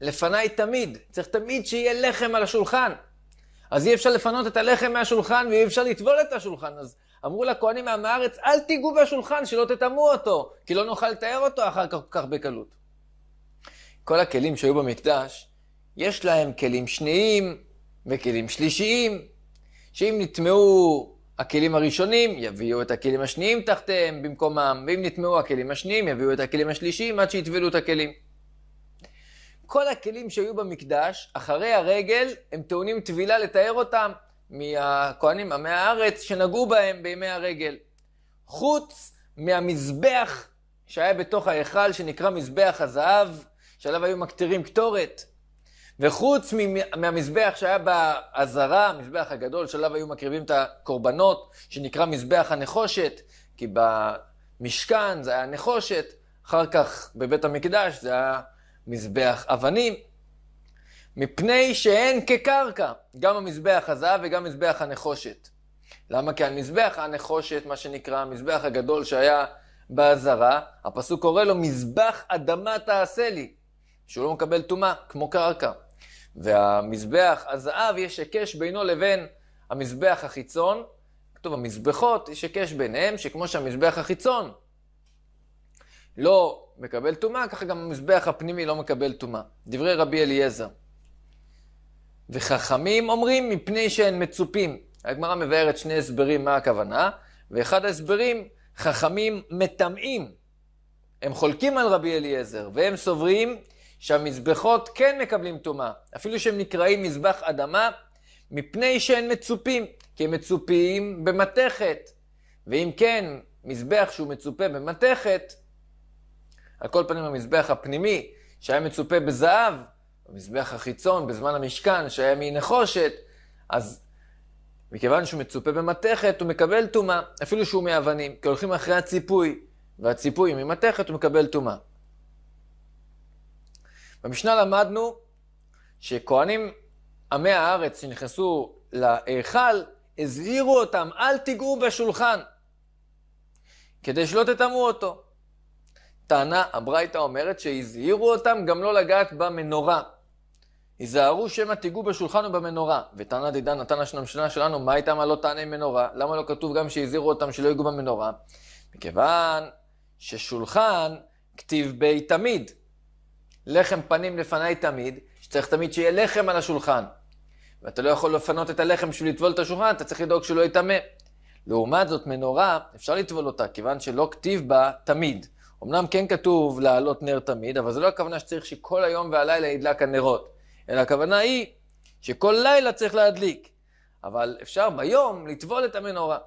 לפניי תמיד. צריך תמיד שיהיה לחם על השולחן. אז אי אפשר לפנות את הלחם מהשולחן ואי אפשר לטבול את השולחן. אז אמרו לכהנים מעם הארץ, אל תיגעו בשולחן, שלא תטמאו אותו, כי לא נוכל לתאר אותו אחר כך כל כך בקלות. כל הכלים שהיו במקדש, יש להם כלים שניים וכלים שלישיים, שאם נטמעו הכלים הראשונים, יביאו את הכלים השניים תחתיהם במקומם, ואם נטמעו הכלים השניים, יביאו את הכלים השלישיים עד שיטבלו את הכלים. כל הכלים שהיו במקדש, אחרי הרגל, הם טעונים טבילה לתאר אותם מהכהנים עמי הארץ שנגעו בהם בימי הרגל. חוץ מהמזבח שהיה בתוך ההיכל, שנקרא מזבח הזהב, שעליו היו מקטירים קטורת. וחוץ מהמזבח שהיה בעזרה, המזבח הגדול, שעליו היו מקריבים את הקורבנות, שנקרא מזבח הנחושת, כי במשכן זה היה נחושת, אחר כך בבית המקדש זה היה מזבח אבנים. מפני שאין כקרקע, גם המזבח הזהב וגם מזבח הנחושת. למה? כי המזבח הנחושת, מה שנקרא, המזבח הגדול שהיה באזהרה, הפסוק קורא לו מזבח אדמה תעשה לי, שהוא לא מקבל טומאה, כמו קרקע. והמזבח הזהב יש היקש בינו לבין המזבח החיצון. כתוב, המזבחות יש היקש ביניהם, שכמו שהמזבח החיצון לא מקבל טומאה, ככה גם המזבח הפנימי לא מקבל טומאה. דברי רבי אליעזר. וחכמים אומרים מפני שהם מצופים. הגמרא מבארת שני הסברים מה הכוונה, ואחד ההסברים, חכמים מטמאים. הם חולקים על רבי אליעזר, והם סוברים שהמזבחות כן מקבלים טומאה, אפילו שהם נקראים מזבח אדמה, מפני שהם מצופים, כי הם מצופים במתכת. ואם כן, מזבח שהוא מצופה במתכת, על כל פנים המזבח הפנימי, שהיה מצופה בזהב, המזבח החיצון בזמן המשכן, שהיה מנחושת, אז מכיוון שהוא מצופה במתכת, הוא מקבל טומאה, אפילו שהוא מאבנים, כי הולכים אחרי הציפוי, והציפוי ממתכת הוא מקבל טומאה. במשנה למדנו שכהנים עמי הארץ שנכנסו להיכל, הזהירו אותם, אל תיגעו בשולחן, כדי שלא תטמאו אותו. טענה, הברייתא אומרת שהזהירו אותם גם לא לגעת במנורה. היזהרו שמא תיגעו בשולחן ובמנורה. וטענה דידן, נתן השנה שלנו, מה הייתה מה לא תענה מנורה? למה לא כתוב גם שהזהירו אותם שלא ייגעו במנורה? מכיוון ששולחן כתיב בי תמיד. לחם פנים לפניי תמיד, שצריך תמיד שיהיה לחם על השולחן. ואתה לא יכול לפנות את הלחם בשביל לטבול את השולחן, אתה צריך לדאוג שהוא לא יטמא. לעומת זאת, מנורה, אפשר לטבול אותה, כיוון שלא כתיב בה תמיד. אמנם כן כתוב להעלות נר תמיד, אבל זו לא הכוונה שצריך שכל היום והלילה ידלק הנרות, אלא הכוונה היא שכל לילה צריך להדליק. אבל אפשר ביום לטבול את המנורה,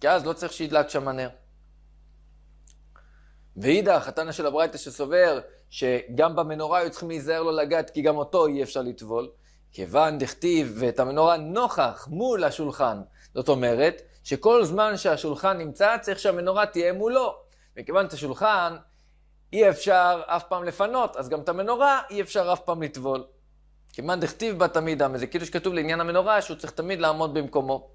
כי אז לא צריך שידלק שם הנר. ואידך, התנא של הברייתא שסובר שגם במנורה היו צריכים להיזהר לא לגעת, כי גם אותו אי אפשר לטבול. כיוון דכתיב ואת המנורה נוכח מול השולחן. זאת אומרת, שכל זמן שהשולחן נמצא, צריך שהמנורה תהיה מולו. וכיוון את השולחן אי אפשר אף פעם לפנות, אז גם את המנורה אי אפשר אף פעם לטבול. כיוון דכתיב בה תמיד זה כאילו שכתוב לעניין המנורה שהוא צריך תמיד לעמוד במקומו.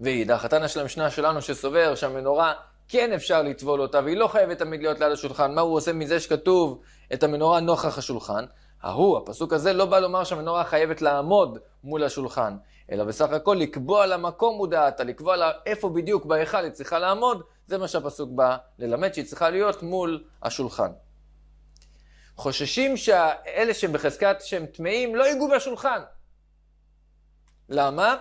ואידך, התנא של המשנה שלנו שסובר שהמנורה כן אפשר לטבול אותה, והיא לא חייבת תמיד להיות ליד השולחן. מה הוא עושה מזה שכתוב את המנורה נוכח השולחן? ההוא, הפסוק הזה לא בא לומר שהמנורה חייבת לעמוד מול השולחן, אלא בסך הכל לקבוע לה מקום מודעתה, לקבוע לה איפה בדיוק בהיכל היא צריכה לעמוד, זה מה שהפסוק בא ללמד, שהיא צריכה להיות מול השולחן. חוששים שאלה שהם בחזקת שהם טמאים לא ייגעו בשולחן. למה?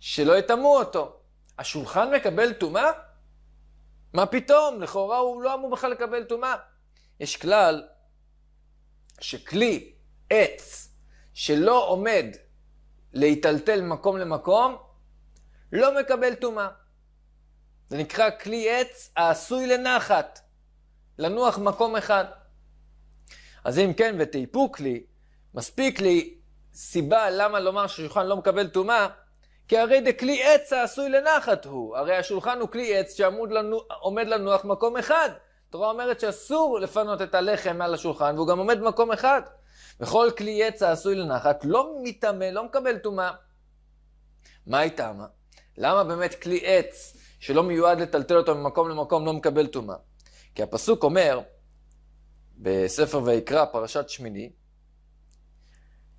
שלא יטמאו אותו. השולחן מקבל טומאה? מה פתאום? לכאורה הוא לא אמור בכלל לקבל טומאה. יש כלל שכלי עץ שלא עומד להיטלטל מקום למקום, לא מקבל טומאה. זה נקרא כלי עץ העשוי לנחת, לנוח מקום אחד. אז אם כן, ותאיפוק לי, מספיק לי סיבה למה לומר ששולחן לא מקבל טומאה, כי הרי דכלי עץ העשוי לנחת הוא. הרי השולחן הוא כלי עץ שעומד לנו, לנוח מקום אחד. התורה אומרת שאסור לפנות את הלחם מעל השולחן, והוא גם עומד במקום אחד. וכל כלי עץ העשוי לנחת לא מטמא, לא מקבל טומאה. מה היא טעמה? למה באמת כלי עץ שלא מיועד לטלטל אותו ממקום למקום לא מקבל טומאה? כי הפסוק אומר, בספר ויקרא, פרשת שמיני,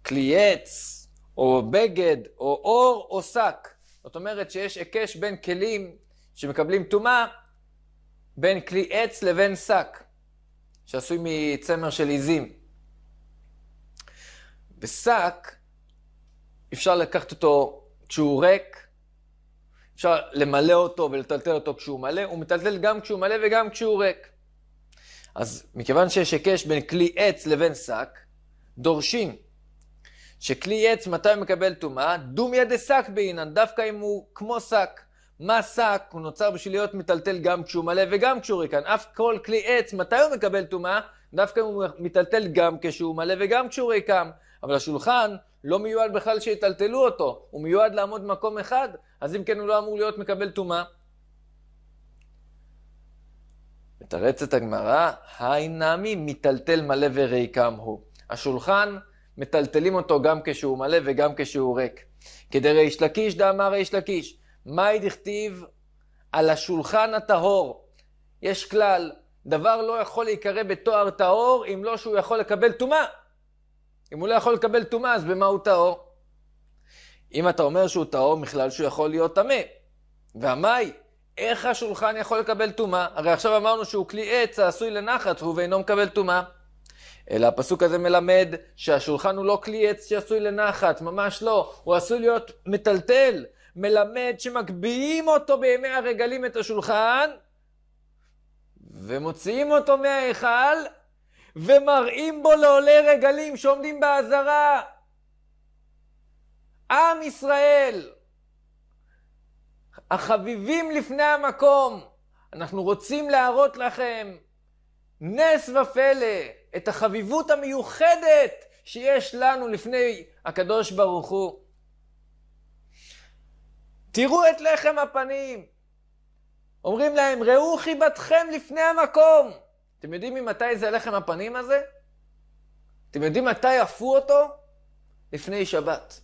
כלי עץ או בגד, או אור, או שק. זאת אומרת שיש היקש בין כלים שמקבלים טומאה, בין כלי עץ לבין שק, שעשוי מצמר של עיזים. ושק, אפשר לקחת אותו כשהוא ריק, אפשר למלא אותו ולטלטל אותו כשהוא מלא, הוא מטלטל גם כשהוא מלא וגם כשהוא ריק. אז מכיוון שיש היקש בין כלי עץ לבין שק, דורשים שכלי עץ, מתי הוא מקבל טומאה? דומיה דה שק בעינן, דווקא אם הוא כמו שק. מה שק? הוא נוצר בשביל להיות מטלטל גם כשהוא מלא וגם כשהוא ריקן. אף כל כלי עץ, מתי הוא מקבל טומאה? דווקא אם הוא מטלטל גם כשהוא מלא וגם כשהוא ריקן. אבל השולחן לא מיועד בכלל שיטלטלו אותו, הוא מיועד לעמוד במקום אחד, אז אם כן הוא לא אמור להיות מקבל טומאה. מתרצת הגמרא, היי נמי, מיטלטל מלא וריקם הוא. השולחן מטלטלים אותו גם כשהוא מלא וגם כשהוא ריק. כדי ריש לקיש דאמר ריש לקיש, מאי דכתיב על השולחן הטהור. יש כלל, דבר לא יכול להיקרא בתואר טהור אם לא שהוא יכול לקבל טומאה. אם הוא לא יכול לקבל טומאה, אז במה הוא טהור? אם אתה אומר שהוא טהור מכלל שהוא יכול להיות טמא. והמאי, איך השולחן יכול לקבל טומאה? הרי עכשיו אמרנו שהוא כלי עץ העשוי לנחת הוא ואינו מקבל טומאה. אלא הפסוק הזה מלמד שהשולחן הוא לא כלי עץ שעשוי לנחת, ממש לא. הוא עשוי להיות מטלטל. מלמד שמגביהים אותו בימי הרגלים את השולחן, ומוציאים אותו מההיכל, ומראים בו לעולי רגלים שעומדים באזהרה. עם ישראל, החביבים לפני המקום, אנחנו רוצים להראות לכם נס ופלא. את החביבות המיוחדת שיש לנו לפני הקדוש ברוך הוא. תראו את לחם הפנים. אומרים להם, ראו חיבתכם לפני המקום. אתם יודעים ממתי זה לחם הפנים הזה? אתם יודעים מתי עפו אותו? לפני שבת.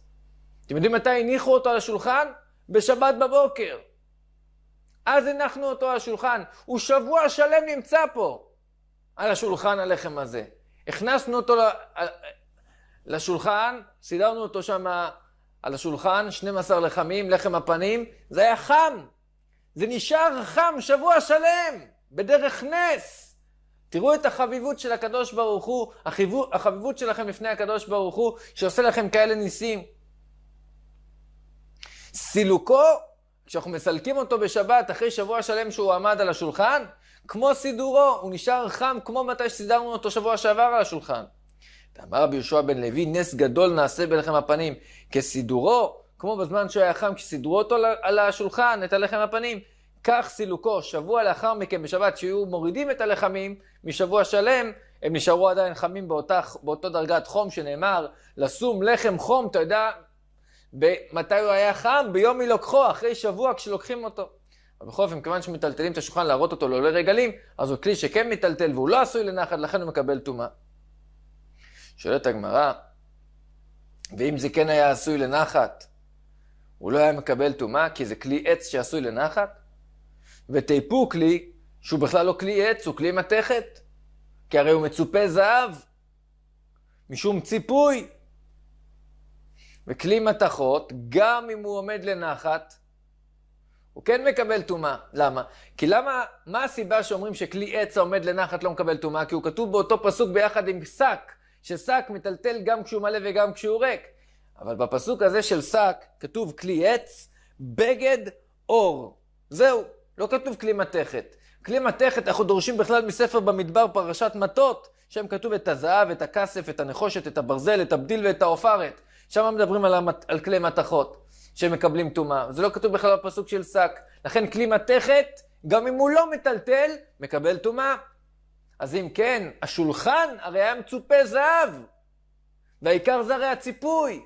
אתם יודעים מתי הניחו אותו על השולחן? בשבת בבוקר. אז הנחנו אותו על השולחן. הוא שבוע שלם נמצא פה. על השולחן הלחם הזה. הכנסנו אותו לשולחן, סידרנו אותו שם על השולחן, 12 לחמים, לחם הפנים, זה היה חם. זה נשאר חם שבוע שלם, בדרך נס. תראו את החביבות של הקדוש ברוך הוא, החביבות, החביבות שלכם לפני הקדוש ברוך הוא, שעושה לכם כאלה ניסים. סילוקו, כשאנחנו מסלקים אותו בשבת, אחרי שבוע שלם שהוא עמד על השולחן, כמו סידורו, הוא נשאר חם כמו מתי שסידרנו אותו שבוע שעבר על השולחן. ואמר רבי יהושע בן לוי, נס גדול נעשה בלחם הפנים כסידורו, כמו בזמן שהוא היה חם, כשסידרו אותו על השולחן, את הלחם הפנים. כך סילוקו שבוע לאחר מכן בשבת, שהיו מורידים את הלחמים משבוע שלם, הם נשארו עדיין חמים באותה, באותו דרגת חום שנאמר, לשום לחם חום, אתה יודע, מתי הוא היה חם? ביום הילוקחו, אחרי שבוע כשלוקחים אותו. אבל בכל אופן, כיוון שמטלטלים את השולחן להראות אותו לעולי רגלים, אז הוא כלי שכן מטלטל והוא לא עשוי לנחת, לכן הוא מקבל טומאה. שואלת הגמרא, ואם זה כן היה עשוי לנחת, הוא לא היה מקבל טומאה כי זה כלי עץ שעשוי לנחת? ותיפו כלי שהוא בכלל לא כלי עץ, הוא כלי מתכת, כי הרי הוא מצופה זהב, משום ציפוי. וכלי מתכות, גם אם הוא עומד לנחת, הוא כן מקבל טומאה. למה? כי למה, מה הסיבה שאומרים שכלי עץ העומד לנחת לא מקבל טומאה? כי הוא כתוב באותו פסוק ביחד עם שק, ששק מטלטל גם כשהוא מלא וגם כשהוא ריק. אבל בפסוק הזה של שק כתוב כלי עץ, בגד, אור. זהו, לא כתוב כלי מתכת. כלי מתכת אנחנו דורשים בכלל מספר במדבר פרשת מטות, שם כתוב את הזהב, את הכסף, את הנחושת, את הברזל, את הבדיל ואת העופרת. שם מדברים על, המת... על כלי מתכות. שמקבלים טומאה. זה לא כתוב בכלל בפסוק של שק. לכן כלי מתכת, גם אם הוא לא מטלטל, מקבל טומאה. אז אם כן, השולחן הרי היה מצופה זהב, והעיקר זה הרי הציפוי.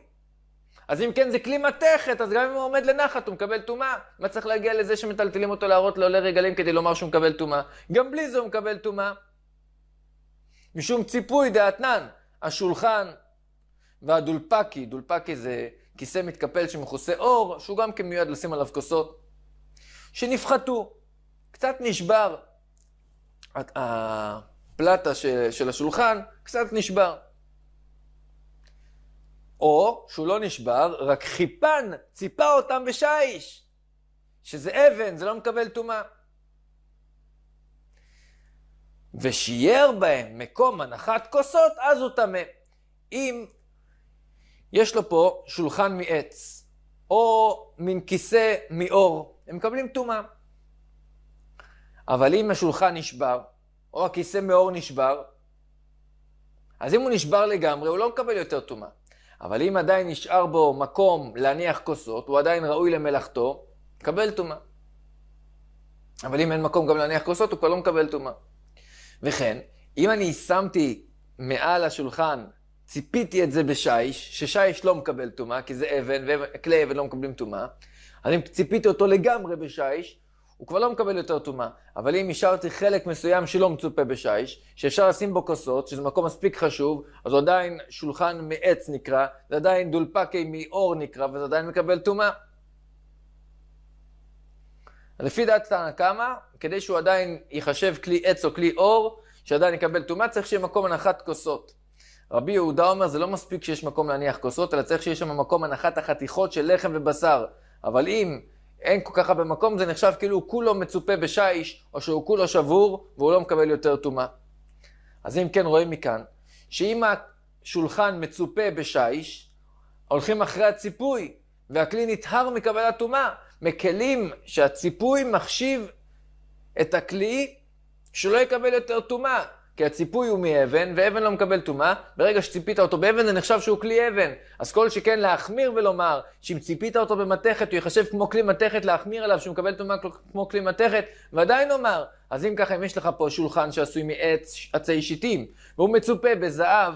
אז אם כן זה כלי מתכת, אז גם אם הוא עומד לנחת הוא מקבל טומאה. מה צריך להגיע לזה שמטלטלים אותו להראות לעולי רגלים כדי לומר שהוא מקבל טומאה? גם בלי זה הוא מקבל טומאה. משום ציפוי דעתנן, השולחן והדולפקי, דולפקי זה כיסא מתקפל שמכוסה אור, שהוא גם כן מיועד לשים עליו כוסות, שנפחתו, קצת נשבר. הפלטה של, של השולחן קצת נשבר. או שהוא לא נשבר, רק חיפן ציפה אותם בשיש, שזה אבן, זה לא מקבל טומאה. ושייר בהם מקום הנחת כוסות, אז הוא טמא. אם יש לו פה שולחן מעץ, או מין כיסא מאור, הם מקבלים טומאה. אבל אם השולחן נשבר, או הכיסא מאור נשבר, אז אם הוא נשבר לגמרי, הוא לא מקבל יותר טומאה. אבל אם עדיין נשאר בו מקום להניח כוסות, הוא עדיין ראוי למלאכתו, מקבל טומאה. אבל אם אין מקום גם להניח כוסות, הוא כבר לא מקבל טומאה. וכן, אם אני שמתי מעל השולחן ציפיתי את זה בשיש, ששיש לא מקבל טומאה, כי זה אבן, וכלי אבן לא מקבלים טומאה. אני ציפיתי אותו לגמרי בשיש, הוא כבר לא מקבל יותר טומאה. אבל אם השארתי חלק מסוים שלא מצופה בשיש, שאפשר לשים בו כוסות, שזה מקום מספיק חשוב, אז עדיין שולחן מעץ נקרא, זה עדיין דולפקי מאור נקרא, וזה עדיין מקבל טומאה. לפי דעת תנא קמא, כדי שהוא עדיין ייחשב כלי עץ או כלי אור, שעדיין יקבל טומאה, צריך שיהיה מקום הנחת כוסות. רבי יהודה אומר, זה לא מספיק שיש מקום להניח כוסות, אלא צריך שיש שם מקום הנחת החתיכות של לחם ובשר. אבל אם אין כל כך הרבה מקום, זה נחשב כאילו הוא כולו מצופה בשיש, או שהוא כולו שבור, והוא לא מקבל יותר טומאה. אז אם כן, רואים מכאן, שאם השולחן מצופה בשיש, הולכים אחרי הציפוי, והכלי נטהר מקבלת טומאה. מקלים שהציפוי מחשיב את הכלי שלא יקבל יותר טומאה. כי הציפוי הוא מאבן, ואבן לא מקבל טומאה. ברגע שציפית אותו באבן, זה נחשב שהוא כלי אבן. אז כל שכן להחמיר ולומר שאם ציפית אותו במתכת, הוא ייחשב כמו כלי מתכת להחמיר עליו, שהוא מקבל טומאה כמו כלי מתכת, ועדיין נאמר, אז אם ככה, אם יש לך פה שולחן שעשוי מעץ עצי שיטים, והוא מצופה בזהב,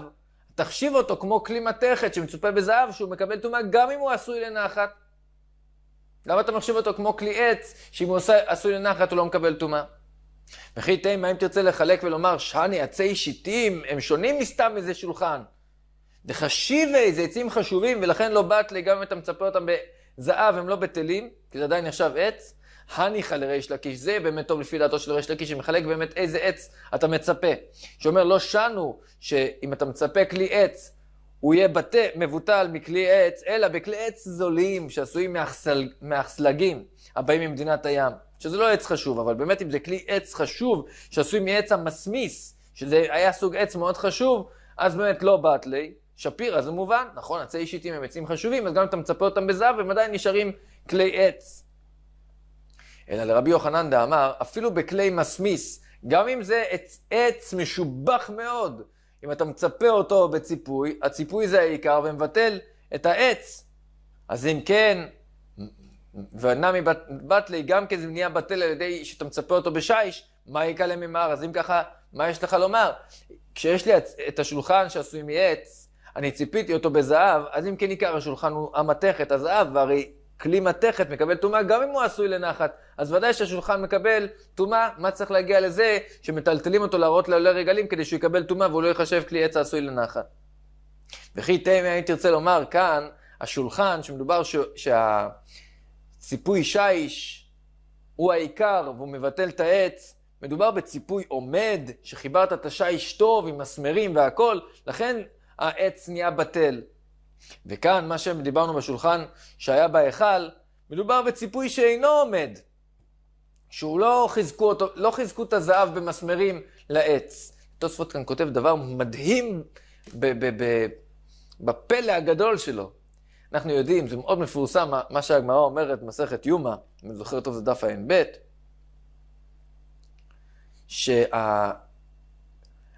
תחשיב אותו כמו כלי מתכת שמצופה בזהב, שהוא מקבל טומאה גם אם הוא עשוי לנחת. למה אתה מחשיב אותו כמו כלי עץ, שאם הוא עשוי לנחת הוא לא מקבל טומאה? וכי מה אם תרצה לחלק ולומר שאני עצי שיטים, הם שונים מסתם איזה שולחן. דחשיבי זה עצים חשובים, ולכן לא באת לי, גם אם אתה מצפה אותם בזהב, הם לא בטלים, כי זה עדיין נחשב עץ. הניחא לריש לקיש, זה באמת טוב לפי דעתו של ריש לקיש, שמחלק באמת איזה עץ אתה מצפה. שאומר, לא שנו, שאם אתה מצפה כלי עץ, הוא יהיה בטא, מבוטל מכלי עץ, אלא בכלי עץ זולים שעשויים מאכסלגים, הבאים ממדינת הים. שזה לא עץ חשוב, אבל באמת אם זה כלי עץ חשוב, שעשוי מעץ המסמיס, שזה היה סוג עץ מאוד חשוב, אז באמת לא באטלי. שפירא זה מובן, נכון, עצי אישיתים הם עצים חשובים, אז גם אם אתה מצפה אותם בזהב, הם עדיין נשארים כלי עץ. אלא לרבי יוחנן דאמר, אפילו בכלי מסמיס, גם אם זה עץ, עץ משובח מאוד, אם אתה מצפה אותו בציפוי, הציפוי זה העיקר ומבטל את העץ. אז אם כן, ונמי בטלי, גם כן זה נהיה בטל על ידי שאתה מצפה אותו בשיש, מה יקלה ממהר? אז אם ככה, מה יש לך לומר? כשיש לי את השולחן שעשוי מעץ, אני ציפיתי אותו בזהב, אז אם כן עיקר השולחן הוא המתכת, הזהב, והרי כלי מתכת מקבל טומאה גם אם הוא עשוי לנחת, אז ודאי שהשולחן מקבל טומאה, מה צריך להגיע לזה שמטלטלים אותו להראות לעולי רגלים כדי שהוא יקבל טומאה והוא לא ייחשב כלי עץ העשוי לנחת. וכי תמי, אם תרצה לומר כאן, השולחן, שמדובר ש... שה... ציפוי שיש הוא העיקר והוא מבטל את העץ. מדובר בציפוי עומד, שחיברת את השיש טוב עם מסמרים והכל, לכן העץ נהיה בטל. וכאן, מה שדיברנו בשולחן שהיה בהיכל, מדובר בציפוי שאינו עומד, שהוא לא חיזקו אותו, לא חיזקו את הזהב במסמרים לעץ. תוספות כאן כותב דבר מדהים בפלא הגדול שלו. אנחנו יודעים, זה מאוד מפורסם מה, שהגמרא אומרת מסכת יומא, אני זוכר טוב, זה דף ע"ב,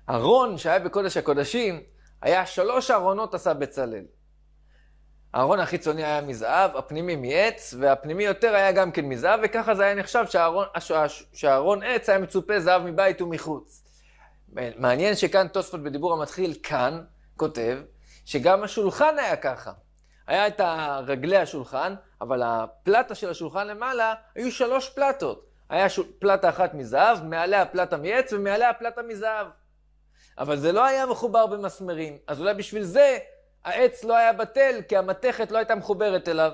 שהארון שהיה בקודש הקודשים, היה שלוש ארונות עשה בצלאל. הארון החיצוני היה מזהב, הפנימי מעץ, והפנימי יותר היה גם כן מזהב, וככה זה היה נחשב שהארון, שהארון עץ היה מצופה זהב מבית ומחוץ. מעניין שכאן תוספות בדיבור המתחיל, כאן, כותב, שגם השולחן היה ככה. היה את רגלי השולחן, אבל הפלטה של השולחן למעלה, היו שלוש פלטות. היה שול... פלטה אחת מזהב, מעליה פלטה מעץ ומעליה פלטה מזהב. אבל זה לא היה מחובר במסמרים, אז אולי בשביל זה העץ לא היה בטל, כי המתכת לא הייתה מחוברת אליו.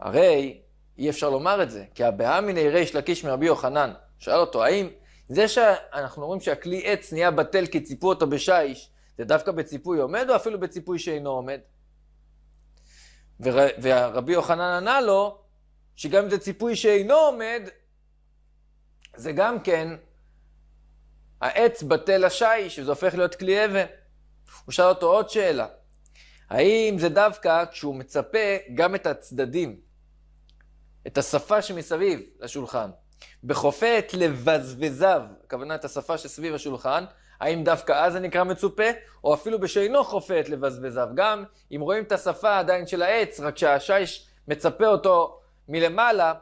הרי אי אפשר לומר את זה, כי הבעה הבאמיני ריש לקיש מרבי יוחנן, שאל אותו, האם זה שאנחנו אומרים שהכלי עץ נהיה בטל כי ציפו אותו בשיש, זה דווקא בציפוי עומד או אפילו בציפוי שאינו עומד? ור... ורבי יוחנן ענה לו, שגם אם זה ציפוי שאינו עומד, זה גם כן העץ בטל השיש, שזה הופך להיות כלי אבן. הוא שאל אותו עוד שאלה, האם זה דווקא כשהוא מצפה גם את הצדדים, את השפה שמסביב לשולחן, בחופה את לבזבזיו, הכוונה את השפה שסביב השולחן, האם דווקא אז זה נקרא מצופה, או אפילו בשאינו חופט לבזבזיו. גם אם רואים את השפה עדיין של העץ, רק שהשיש מצפה אותו מלמעלה,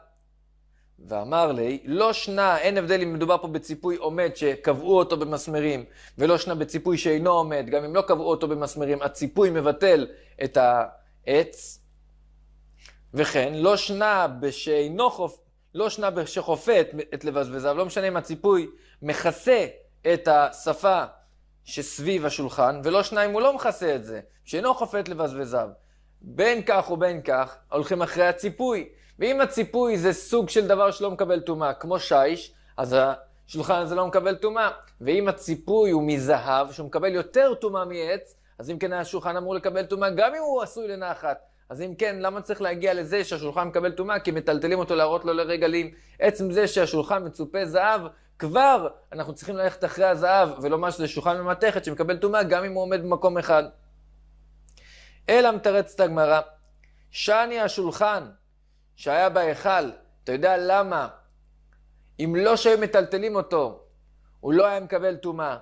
ואמר לי, לא שנה, אין הבדל אם מדובר פה בציפוי עומד שקבעו אותו במסמרים, ולא שנה בציפוי שאינו עומד, גם אם לא קבעו אותו במסמרים, הציפוי מבטל את העץ. וכן, לא שנה בשאינו חופ... לא שנה שחופט את לבזבזיו, לא משנה אם הציפוי מכסה את השפה שסביב השולחן, ולא שניים הוא לא מכסה את זה, שאינו חופט לבזבזיו. בין כך ובין כך, הולכים אחרי הציפוי. ואם הציפוי זה סוג של דבר שלא מקבל טומאה, כמו שיש, אז השולחן הזה לא מקבל טומאה. ואם הציפוי הוא מזהב, שהוא מקבל יותר טומאה מעץ, אז אם כן השולחן אמור לקבל טומאה, גם אם הוא עשוי לנחת. אז אם כן, למה צריך להגיע לזה שהשולחן מקבל טומאה? כי מטלטלים אותו להראות לו לרגלים. עצם זה שהשולחן מצופה זהב, כבר אנחנו צריכים ללכת אחרי הזהב, ולא משהו, זה שולחן ממתכת שמקבל טומאה גם אם הוא עומד במקום אחד. אלא מתרצת הגמרא, שאני השולחן שהיה בהיכל, אתה יודע למה? אם לא שהיו מטלטלים אותו, הוא לא היה מקבל טומאה.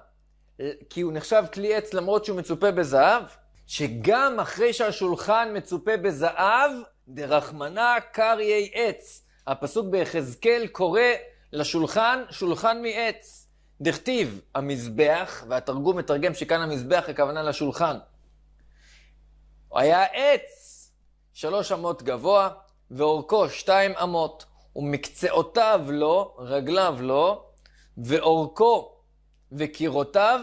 כי הוא נחשב כלי עץ למרות שהוא מצופה בזהב? שגם אחרי שהשולחן מצופה בזהב, דרחמנה קרעי עץ. הפסוק ביחזקאל קורא לשולחן, שולחן מעץ. דכתיב המזבח, והתרגום מתרגם שכאן המזבח הכוונה לשולחן. הוא היה עץ שלוש אמות גבוה, ואורכו שתיים אמות, ומקצעותיו לו, רגליו לו, ואורכו וקירותיו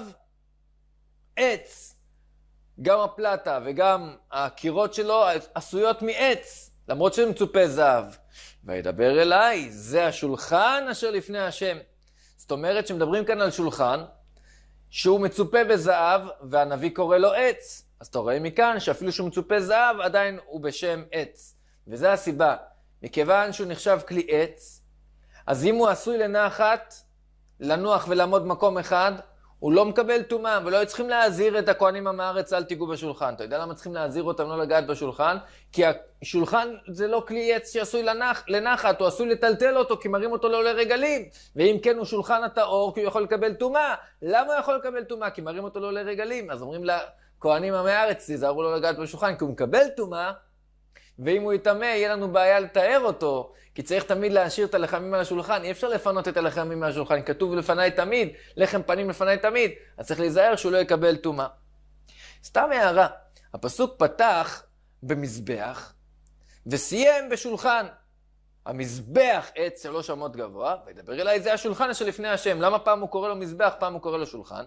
עץ. גם הפלטה וגם הקירות שלו עשויות מעץ. למרות שמצופה זהב. וידבר אליי, זה השולחן אשר לפני השם. זאת אומרת שמדברים כאן על שולחן שהוא מצופה בזהב, והנביא קורא לו עץ. אז אתה רואה מכאן שאפילו שהוא מצופה זהב, עדיין הוא בשם עץ. וזה הסיבה. מכיוון שהוא נחשב כלי עץ, אז אם הוא עשוי לנחת, לנוח ולעמוד מקום אחד, הוא לא מקבל טומאה, ולא היו צריכים להזהיר את הכהנים עם הארץ, אל תיגעו בשולחן. אתה יודע למה צריכים להזהיר אותם לא לגעת בשולחן? כי השולחן זה לא כלי עץ שעשוי לנח, לנחת, הוא עשוי לטלטל אותו, כי מרים אותו לעולי רגלים. ואם כן הוא שולחן הטהור, כי הוא יכול לקבל טומאה. למה הוא יכול לקבל טומאה? כי מרים אותו לעולי רגלים. אז אומרים לכהנים עם הארץ, תיזהרו לא לגעת בשולחן, כי הוא מקבל טומאה, ואם הוא יטמא, יהיה לנו בעיה לתאר אותו. כי צריך תמיד להשאיר את הלחמים על השולחן, אי אפשר לפנות את הלחמים מהשולחן, כתוב לפניי תמיד, לחם פנים לפניי תמיד, אז צריך להיזהר שהוא לא יקבל טומאה. סתם הערה, הפסוק פתח במזבח וסיים בשולחן. המזבח עץ שלוש אמות גבוה, וידבר אליי זה השולחן אשר לפני השם. למה פעם הוא קורא לו מזבח, פעם הוא קורא לו שולחן?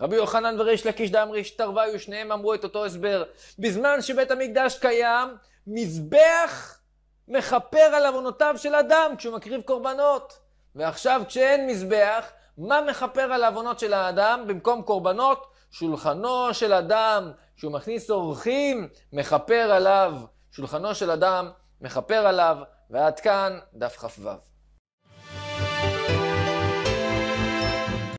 רבי יוחנן וריש לקיש דמרי השתרוויו, שניהם אמרו את אותו הסבר. בזמן שבית המקדש קיים, מזבח מכפר על עוונותיו של אדם כשהוא מקריב קורבנות. ועכשיו כשאין מזבח, מה מכפר על עוונות של האדם במקום קורבנות? שולחנו של אדם, שהוא מכניס אורחים, מכפר עליו. שולחנו של אדם מכפר עליו, ועד כאן דף כ"ו.